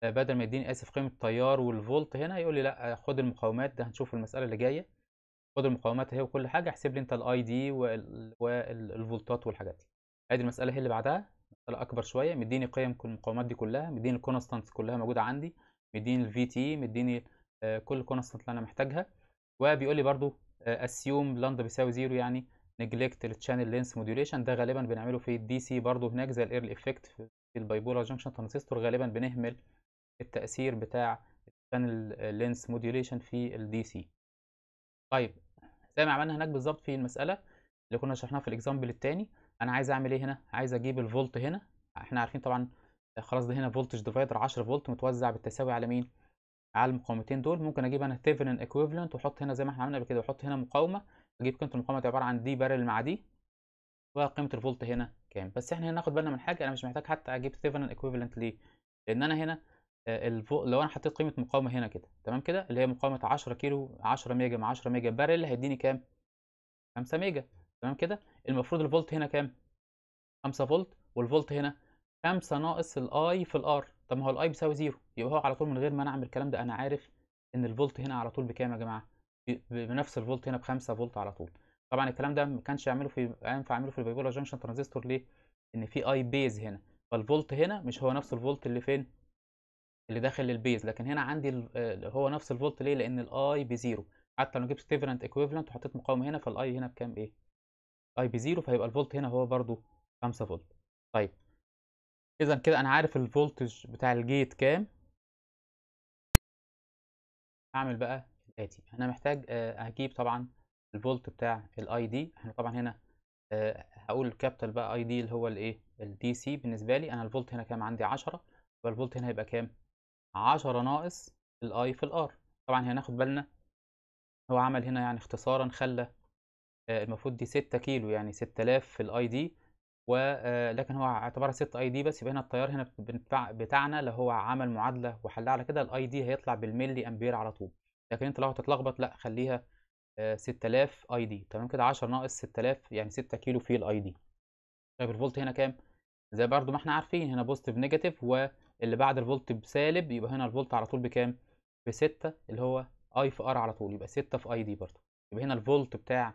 آه، بدل ما يديني اسف قيمه التيار والفولت هنا يقول لي لا خد المقاومات ده هنشوف المساله اللي جايه خد المقاومات اهي وكل حاجه احسب لي انت الاي دي والفولتات والحاجات دي ادي المساله هي اللي بعدها مساله اكبر شويه مديني قيم المقاومات دي كلها مديني الكونستانت كلها موجوده عندي مديني الفي تي مديني آه، كل الكونستانت اللي انا محتاجها وبيقول لي برضو اسيوم آه، لاندا بيساوي زيرو يعني نجلكت للشانل لينس موديوليشن ده غالبا بنعمله في الدي سي برضو هناك زي الايرل افكت في البايبولار جنكشن ترانزستور غالبا بنهمل التاثير بتاع الشانل لينس موديوليشن في الدي سي طيب زي ما عملنا هناك بالظبط في المساله اللي كنا شرحناها في الاكزامبل الثاني انا عايز اعمل ايه هنا عايز اجيب الفولت هنا احنا عارفين طبعا خلاص ده هنا فولتج ديفايدر 10 فولت متوزع بالتساوي على مين على المقاومتين دول ممكن اجيب انا ثيفنن ايكويفالنت واحط هنا زي ما احنا عملنا قبل كده واحط هنا مقاومه اجيب قيمه المقاومه دي عباره عن دي بارل مع دي وقيمه الفولت هنا كام بس احنا هنا ناخد بالنا من حاجه انا مش محتاج حتى اجيب ثيفنن ايكويفالنت ليه لان انا هنا آه، الفو... لو انا حطيت قيمه مقاومه هنا كده تمام كده اللي هي مقاومه 10 كيلو 10 ميجا مع 10 ميجا بارل هيديني كام 5 ميجا تمام كده المفروض الفولت هنا كام 5 فولت والفولت هنا 5 ناقص الاي في الار طب ما هو الاي بيساوي زيرو يبقى هو على طول من غير ما انا اعمل الكلام ده انا عارف ان الفولت هنا على طول بكام يا جماعه بنفس الفولت هنا ب 5 فولت على طول طبعا الكلام ده ما كانش يعمله في ينفع اعمله في البيبولا جنكشن ترانزستور ليه ان في اي بيز هنا فالفولت هنا مش هو نفس الفولت اللي فين اللي داخل البيز لكن هنا عندي آه، هو نفس الفولت ليه لان الاي بزيرو حتى لو جبت ديفرنت ايكويفالنت وحطيت مقاومه هنا فالاي هنا بكام ايه اي طيب بي 0 فيبقى الفولت هنا هو برضو 5 فولت طيب اذا كده انا عارف الفولتج بتاع الجيت كام اعمل بقى الاتي انا محتاج آه طبعا الفولت بتاع الاي دي احنا طبعا هنا آه هقول كابيتال بقى اي دي اللي هو الايه الدي سي بالنسبه لي انا الفولت هنا كام عندي 10 يبقى الفولت هنا هيبقى كام 10 ناقص الاي في الار طبعا هناخد بالنا هو عمل هنا يعني اختصارا خلى آه، المفروض دي 6 كيلو يعني 6000 في الاي دي ولكن آه، هو اعتبرها 6 اي دي بس يبقى هنا التيار هنا بتاعنا لو هو عمل معادله وحلها على كده الاي دي هيطلع بالملي امبير على طول لكن انت لو هتتلخبط لا خليها 6000 آه، اي دي تمام كده 10 ناقص 6000 يعني 6 كيلو في الاي دي طيب الفولت هنا كام زي برضو ما احنا عارفين هنا بوزيتيف نيجاتيف واللي بعد الفولت بسالب يبقى هنا الفولت على طول بكام ب 6 اللي هو اي في ار على طول يبقى 6 في اي دي برضو يبقى هنا الفولت بتاع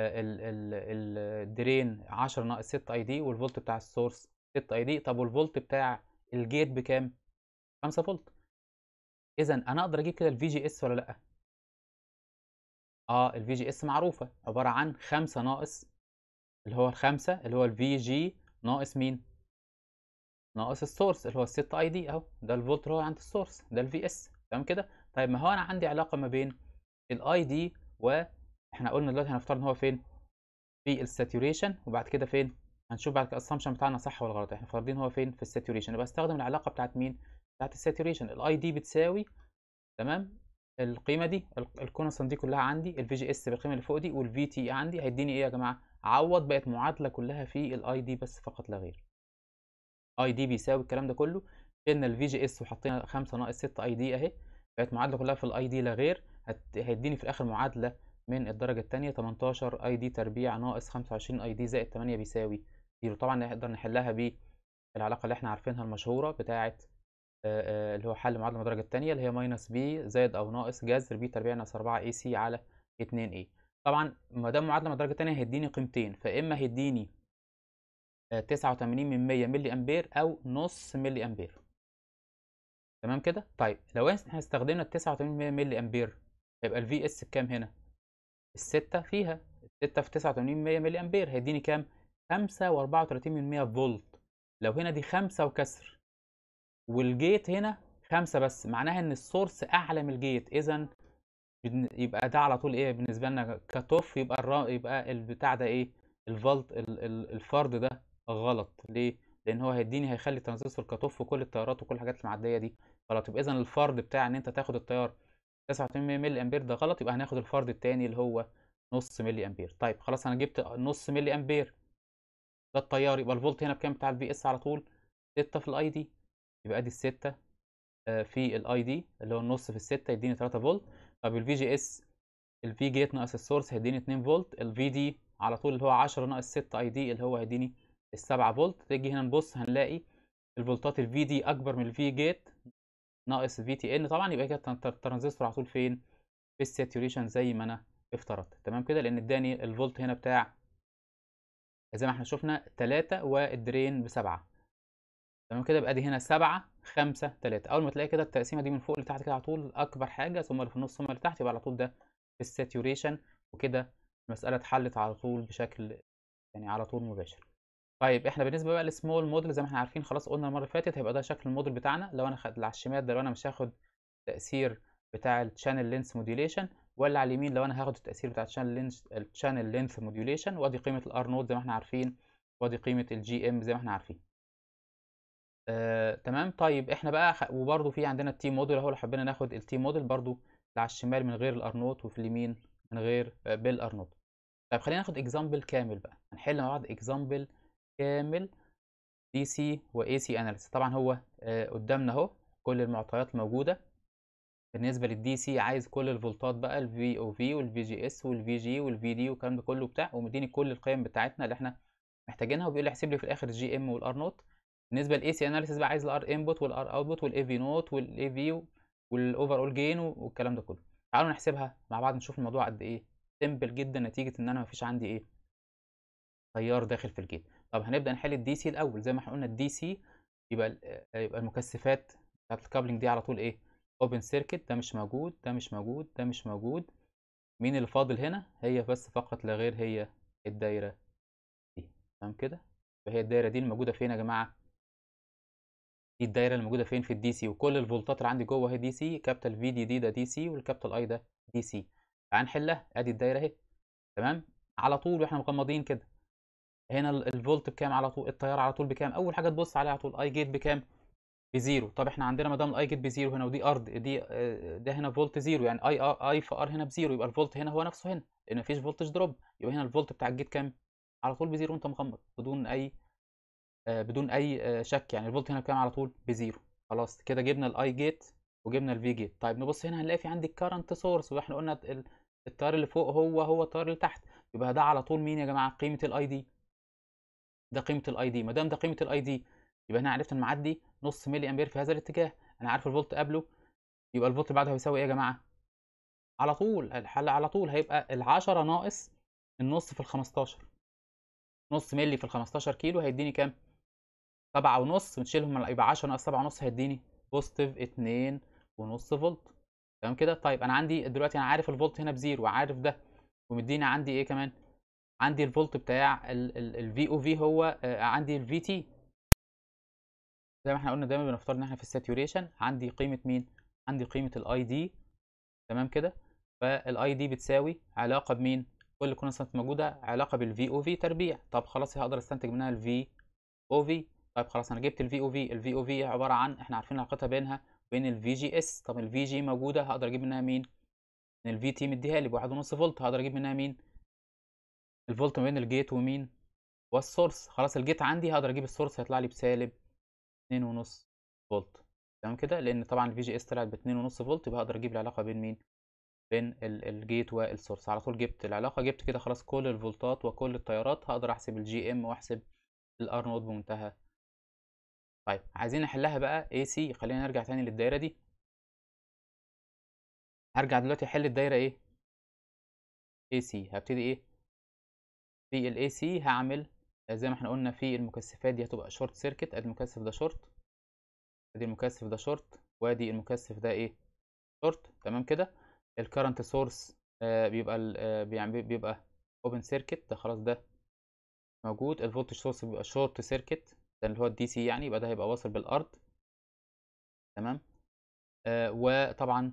الدرين 10 ناقص 6 اي دي والفولت بتاع السورس 6 اي دي طب والفولت بتاع الجيت بكام 5 فولت اذا انا اقدر اجيب كده الفي جي اس ولا لا اه الفي جي اس معروفه عباره عن 5 ناقص اللي هو الخمسة اللي هو الفي جي ناقص مين ناقص السورس اللي هو الست اي دي اهو ده الفولت اللي هو عند السورس ده الفي اس تمام كده طيب ما هو انا عندي علاقه ما بين الاي دي و احنا قلنا دلوقتي هنفترض ان هو فين في الساتوريشن وبعد كده فين هنشوف بعد كده الاسامبشن بتاعنا صح ولا غلط احنا فرضين هو فين في الساتوريشن يبقى استخدم العلاقه بتاعت مين بتاعت الساتوريشن الاي دي بتساوي تمام القيمه دي الكونستنت دي كلها عندي الفي جي اس بالقيمه اللي فوق دي والفي تي عندي هيديني ايه يا جماعه عوض بقت معادله كلها في الاي دي بس فقط لا غير اي دي بيساوي الكلام ده كله شلنا الفي جي اس وحطينا 5 ناقص 6 اي دي اهي بقت معادله كلها في الاي دي لا غير هيديني في الاخر معادله من الدرجة التانية 18 اي دي تربيع ناقص 25 اي دي زائد 8 بيساوي زيرو طبعا نقدر نحلها بالعلاقة اللي احنا عارفينها المشهورة بتاعة آه، آه، اللي هو حل معادلة الدرجة التانية اللي هي ماينس بي زائد او ناقص جذر بي تربيع ناقص 4 اي سي على 2 اي طبعا ما دام معادلة الدرجة التانية هيديني قيمتين فاما هيديني 89 آه، من 100 ملي امبير او نص ملي امبير تمام كده طيب لو احنا استخدمنا ال 89 من 100 ملي امبير هيبقى الفي اس بكام هنا الستة فيها الستة في 89 مية ملي أمبير هيديني كام؟ خمسة وأربعة وتلاتين من مية فولت لو هنا دي خمسة وكسر والجيت هنا خمسة بس معناها إن السورس أعلى من الجيت إذا يبقى ده على طول إيه بالنسبة لنا كتوف يبقى الرا... يبقى البتاع ده إيه؟ الفولت الفرد ده غلط ليه؟ لأن هو هيديني هيخلي الترانزستور كتوف وكل التيارات وكل الحاجات المعدية دي غلط يبقى إذا الفرد بتاع إن أنت تاخد التيار 89 مللي امبير ده غلط يبقى هناخد الفرض الثاني اللي هو نص مللي امبير طيب خلاص انا جبت نص مللي امبير ده التيار يبقى الفولت هنا بكام بتاع البي اس على طول 6 في الاي دي يبقى ادي الستة آه، في الاي دي اللي هو النص في الستة يديني 3 فولت طب الفي جي اس الفي جيت ناقص السورس هيديني 2 فولت الفي دي على طول اللي هو 10 ناقص 6 اي دي اللي هو هيديني ال 7 فولت تيجي هنا نبص هنلاقي الفولتات الفي دي اكبر من الفي جيت ناقص في تي ان طبعا يبقى كده الترانزستور على طول فين في الساتوريشن زي ما انا افترضت تمام كده لان اداني الفولت هنا بتاع زي ما احنا شفنا 3 والدرين بسبعة تمام كده يبقى دي هنا 7 5 3 اول ما تلاقي كده التقسيمه دي من فوق لتحت كده على طول اكبر حاجه ثم اللي في النص ثم اللي تحت يبقى على طول ده في الساتوريشن وكده المساله اتحلت على طول بشكل يعني على طول مباشر طيب احنا بالنسبه بقى للسمول موديل زي ما احنا عارفين خلاص قلنا المره اللي فاتت هيبقى ده شكل الموديل بتاعنا لو انا خد على الشمال ده لو انا مش هاخد تاثير بتاع الشانل لينس موديليشن ولا على اليمين لو انا هاخد التاثير بتاع الشانل لينس الشانل لينث موديليشن وادي قيمه الار نود زي ما احنا عارفين وادي قيمه الجي ام زي ما احنا عارفين آه، تمام طيب احنا بقى وبرده في عندنا التي موديل اهو لو حبينا ناخد التي موديل برده على الشمال من غير الار نود وفي اليمين من غير آه، بالار نود طيب خلينا ناخد اكزامبل كامل بقى هنحل مع بعض اكزامبل كامل دي سي واي سي اناليسيس طبعا هو آه، قدامنا اهو كل المعطيات موجوده بالنسبه للدي سي عايز كل الفولتات بقى الفي او في والفي جي اس والفي جي والفي دي والكلام ده كله بتاع ومديني كل القيم بتاعتنا اللي احنا محتاجينها وبيقول لي احسب لي في الاخر الجي ام والار نوت بالنسبه للاي سي اناليسيس بقى عايز الار انبوت والار اوتبوت والاي في نوت والاي في والاوفر اول جين والكلام ده كله تعالوا نحسبها مع بعض نشوف الموضوع قد ايه سمبل جدا نتيجه ان انا مفيش عندي ايه تيار داخل في الجيت طب هنبدا نحل الدي سي الاول زي ما احنا قلنا الدي سي يبقى آه، يبقى المكثفات بتاعت الكابلنج دي على طول ايه اوبن سيركت ده مش موجود ده مش موجود ده مش موجود مين اللي فاضل هنا هي بس فقط لا غير هي الدايره دي تمام كده فهي الدايره دي الموجوده فين يا جماعه دي الدايره اللي موجوده فين في الدي سي وكل الفولتات اللي عندي جوه هي دي سي كابيتال في دي دي ده دي سي والكابيتال اي ده دي سي هنحلها ادي الدايره اهي تمام على طول واحنا مغمضين كده هنا الفولت بكام على طول التيار على طول بكام اول حاجه تبص عليها على طول اي جيت بكام بزيرو طب احنا عندنا ما دام الاي جيت بزيرو هنا ودي ارض دي آه، ده هنا فولت زيرو يعني اي اي في ار هنا بزيرو يبقى الفولت هنا هو نفسه هنا لان مفيش فولتج دروب يبقى هنا الفولت بتاع الجيت كام على طول بزيرو وانت مغمض بدون اي آه، بدون اي آه، شك يعني الفولت هنا بكام على طول بزيرو خلاص كده جبنا الاي جيت وجبنا الفي جيت طيب نبص هنا هنلاقي في عندي الكرنت سورس واحنا قلنا التيار اللي فوق هو هو التيار اللي تحت يبقى ده على طول مين يا جماعه قيمه الاي دي ده قيمه الاي دي ما دام ده قيمه الاي دي يبقى انا عرفت ان معدي نص ملي امبير في هذا الاتجاه انا عارف الفولت قبله يبقى الفولت اللي بعده هيساوي ايه يا جماعه على طول الحل على طول هيبقى ال10 ناقص النص في ال15 نص ملي في ال15 كيلو هيديني كام 7 ونص يبقى 10 ناقص 7 ونص هيديني بوزيتيف 2 ونص فولت تمام كده طيب انا عندي دلوقتي انا عارف الفولت هنا بزيرو وعارف ده ومديني عندي ايه كمان عندي الفولت بتاع الفي او في هو آه، عندي الفي تي زي ما احنا قلنا دايما بنفترض ان احنا في الساتوريشن عندي قيمه مين عندي قيمه الاي دي تمام كده فالاي دي بتساوي علاقه بمين كل كونستانت موجوده علاقه بالفي او في تربيع طب خلاص هقدر استنتج منها الفي او في طيب خلاص انا جبت الفي او في الفي او في عباره عن احنا عارفين علاقتها بينها وبين الفي جي اس طب الفي جي موجوده هقدر اجيب منها مين من الفي تي مديها لي بواحد ونص فولت هقدر اجيب منها مين الفولت ما بين الجيت ومين والسورس خلاص الجيت عندي هقدر اجيب السورس هيطلع لي بسالب 2.5 فولت تمام كده لان طبعا الفي جي اس طلعت ب 2.5 فولت يبقى هقدر اجيب العلاقه بين مين بين الجيت والسورس على طول جبت العلاقه جبت كده خلاص كل الفولتات وكل التيارات هقدر احسب الجي ام واحسب الار نوت بمنتهى طيب عايزين نحلها بقى اي سي خلينا نرجع تاني للدايره دي هرجع دلوقتي احل الدايره ايه اي سي هبتدي ايه في الاي سي هعمل آه، زي ما احنا قلنا في المكثفات دي هتبقى شورت سيركت ادي المكثف ده شورت ادي المكثف ده شورت وادي المكثف ده ايه شورت تمام كده الكرنت سورس آه، بيبقى الـ آه، بيبقى اوبن سيركت ده خلاص ده موجود الفولتج سورس بيبقى شورت سيركت ده اللي هو الدي سي يعني يبقى ده هيبقى واصل بالارض تمام آه وطبعا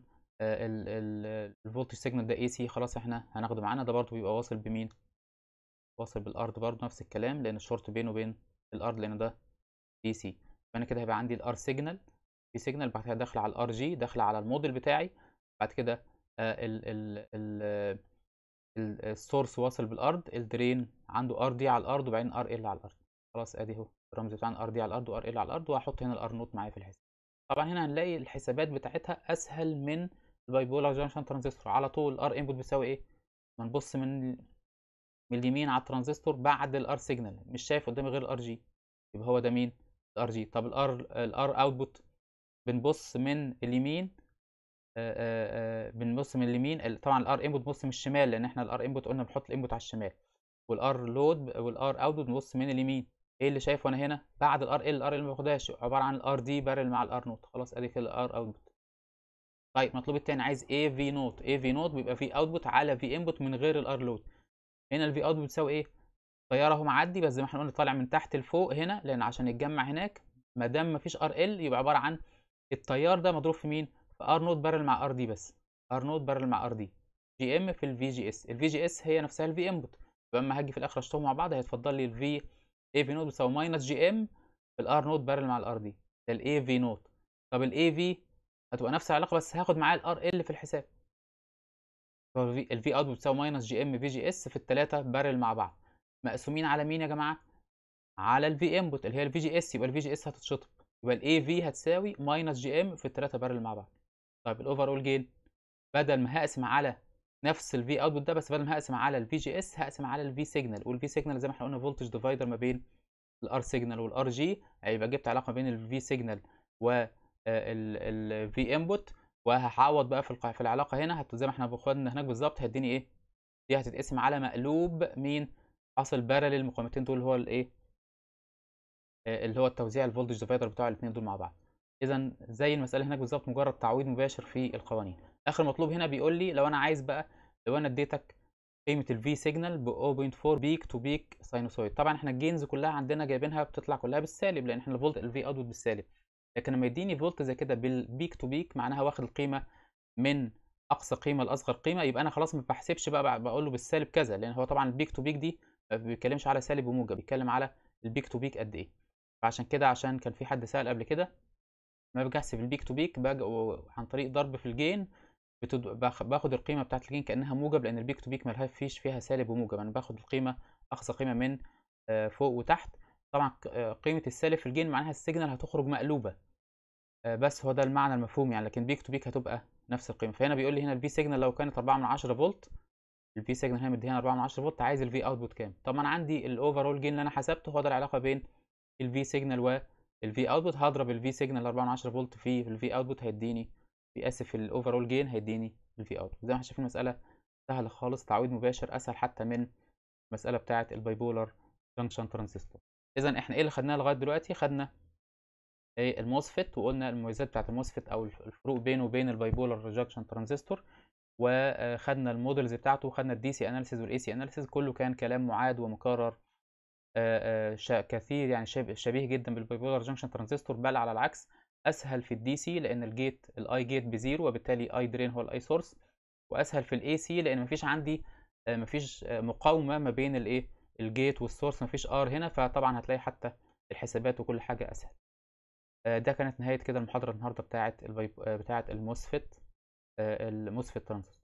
الفولتج سيجنال ده اي سي خلاص احنا هناخده معانا ده برضو بيبقى واصل بمين واصل بالارض برضه نفس الكلام لان الشورت بينه وبين الارض لان ده دي سي فانا كده هيبقى عندي الار سيجنال دي سيجنال بعد كده داخله على الار جي داخله على الموديل بتاعي بعد كده آه، ال ال ال السورس واصل بالارض الدرين عنده ار دي على الارض وبعدين ار ال على الارض خلاص ادي اهو الرمز بتاعنا ار دي على الارض وار ال على الارض وهحط هنا الار نوت معايا في الحساب طبعا هنا هنلاقي الحسابات بتاعتها اسهل من البايبولار جانشن ترانزستور على طول الار انبوت بيساوي ايه ما نبص من من اليمين على الترانزستور بعد الار سيجنال مش شايف قدامي غير الار جي يبقى هو ده مين الار جي طب الار الار اوتبوت بنبص من اليمين آه، آه، آه، بنبص من اليمين طبعا الار انبوت بنبص من الشمال لان احنا الار انبوت قلنا بنحط الانبوت على الشمال والار لود والار اوتبوت بنبص من اليمين ايه اللي شايفه انا هنا بعد الار إيه ال الار ال ما باخدهاش عباره عن الار دي بارل مع الار نوت خلاص ادي كده الار اوتبوت طيب مطلوب التاني عايز اي في نوت اي في نوت بيبقى فيه اوتبوت على في انبوت من غير الار لود هنا الفي اوت بتساوي ايه التيار هو معدي بس زي ما احنا قلنا طالع من تحت لفوق هنا لان عشان يتجمع هناك ما دام مفيش ار ال يبقى عباره عن التيار ده مضروب في مين في ار نوت بارل مع ار دي بس ار نوت بارل مع ار دي جي ام في الفي جي اس الفي جي اس هي نفسها الفي انبوت فلما هاجي في الاخر اشطهم مع بعض هيتفضل لي الفي اي في نوت بتساوي ماينس جي ام في الار نوت بارل مع الار دي ده الاي في نوت طب الاي في هتبقى نفس العلاقه بس هاخد معايا الار ال في الحساب الفي اوت بتساوي ماينس جي ام في جي اس في الثلاثه بارل مع بعض مقسومين على مين يا جماعه على الفي انبوت اللي هي الفي جي اس يبقى الفي جي اس هتتشطب يبقى الاي في هتساوي ماينس جي ام في الثلاثه بارل مع بعض طيب الاوفر اول جين بدل ما هقسم على نفس الفي اوتبوت ده بس بدل ما هقسم على الفي جي اس هقسم على الفي سيجنال والفي سيجنال زي ما احنا قلنا فولتج ديفايدر ما بين الار سيجنال والار جي هيبقى جبت علاقه بين الفي سيجنال وال الفي انبوت وهعوض بقى في في العلاقه هنا زي ما احنا بناخدنا هناك بالظبط هيديني ايه دي هتتقسم على مقلوب مين حاصل بارل المقاومتين دول هو الايه اللي هو التوزيع الفولتج ديفايدر بتاع الاثنين دول مع بعض اذا زي المساله هناك بالظبط مجرد تعويض مباشر في القوانين اخر مطلوب هنا بيقول لي لو انا عايز بقى لو انا اديتك قيمه الفي سيجنال ب 0.4 بيك تو بيك ساينوسويد طبعا احنا الجينز كلها عندنا جايبينها بتطلع كلها بالسالب لان احنا الفولت الفي اوتبوت بالسالب لكن لما يديني فولت زي كده بالبيك تو بيك معناها واخد القيمه من اقصى قيمه لاصغر قيمه يبقى انا خلاص ما بحسبش بقى بقول له بالسالب كذا لان هو طبعا البيك تو بيك دي ما بيتكلمش على سالب وموجب بيتكلم على البيك تو بيك قد ايه فعشان كده عشان كان في حد سال قبل كده ما باجي احسب البيك تو بيك عن طريق ضرب في الجين باخد القيمه بتاعت الجين كانها موجب لان البيك تو بيك ما فيش فيها سالب وموجب انا باخد القيمه اقصى قيمه من آه، فوق وتحت طبعا آه، قيمه السالب في الجين معناها السيجنال هتخرج مقلوبه آه، بس هو ده المعنى المفهوم يعني لكن بيك تو بيك هتبقى نفس القيمه فهنا بيقول لي هنا البي سيجنال لو كانت 4 من 10 فولت البي سيجنال هنا مديها 4 من 10 فولت عايز الفي اوتبوت كام طب ما انا عندي الاوفرول جين اللي انا حسبته هو ده العلاقه بين الفي سيجنال والفي اوتبوت هضرب الفي سيجنال 4 من 10 فولت في الفي اوتبوت هيديني اسف الاوفرول جين هيديني الفي اوتبوت زي ما احنا شايفين المساله سهله خالص تعويض مباشر اسهل حتى من المساله بتاعه البايبولر جانكشن ترانزستور اذا احنا ايه اللي خدناه لغايه دلوقتي خدنا الموسفت إيه، الموسفيت وقلنا المميزات بتاعت الموسفيت او الفروق بينه وبين البايبولار ريجكشن ترانزستور وخدنا المودلز بتاعته وخدنا الدي سي اناليسيز والاي سي اناليسيز كله كان كلام معاد ومكرر كثير يعني شبيه جدا بالبايبولار جنكشن ترانزستور بل على العكس اسهل في الدي سي لان الجيت الاي جيت بزيرو وبالتالي اي درين هو الاي سورس واسهل في الاي سي لان مفيش عندي مفيش مقاومه ما بين الايه الجيت والسورس مفيش ار هنا فطبعا هتلاقي حتى الحسابات وكل حاجه اسهل آه، ده كانت نهايه كده المحاضره النهارده بتاعه آه، بتاعه الموسفيت آه، الموسفيت ترانزستور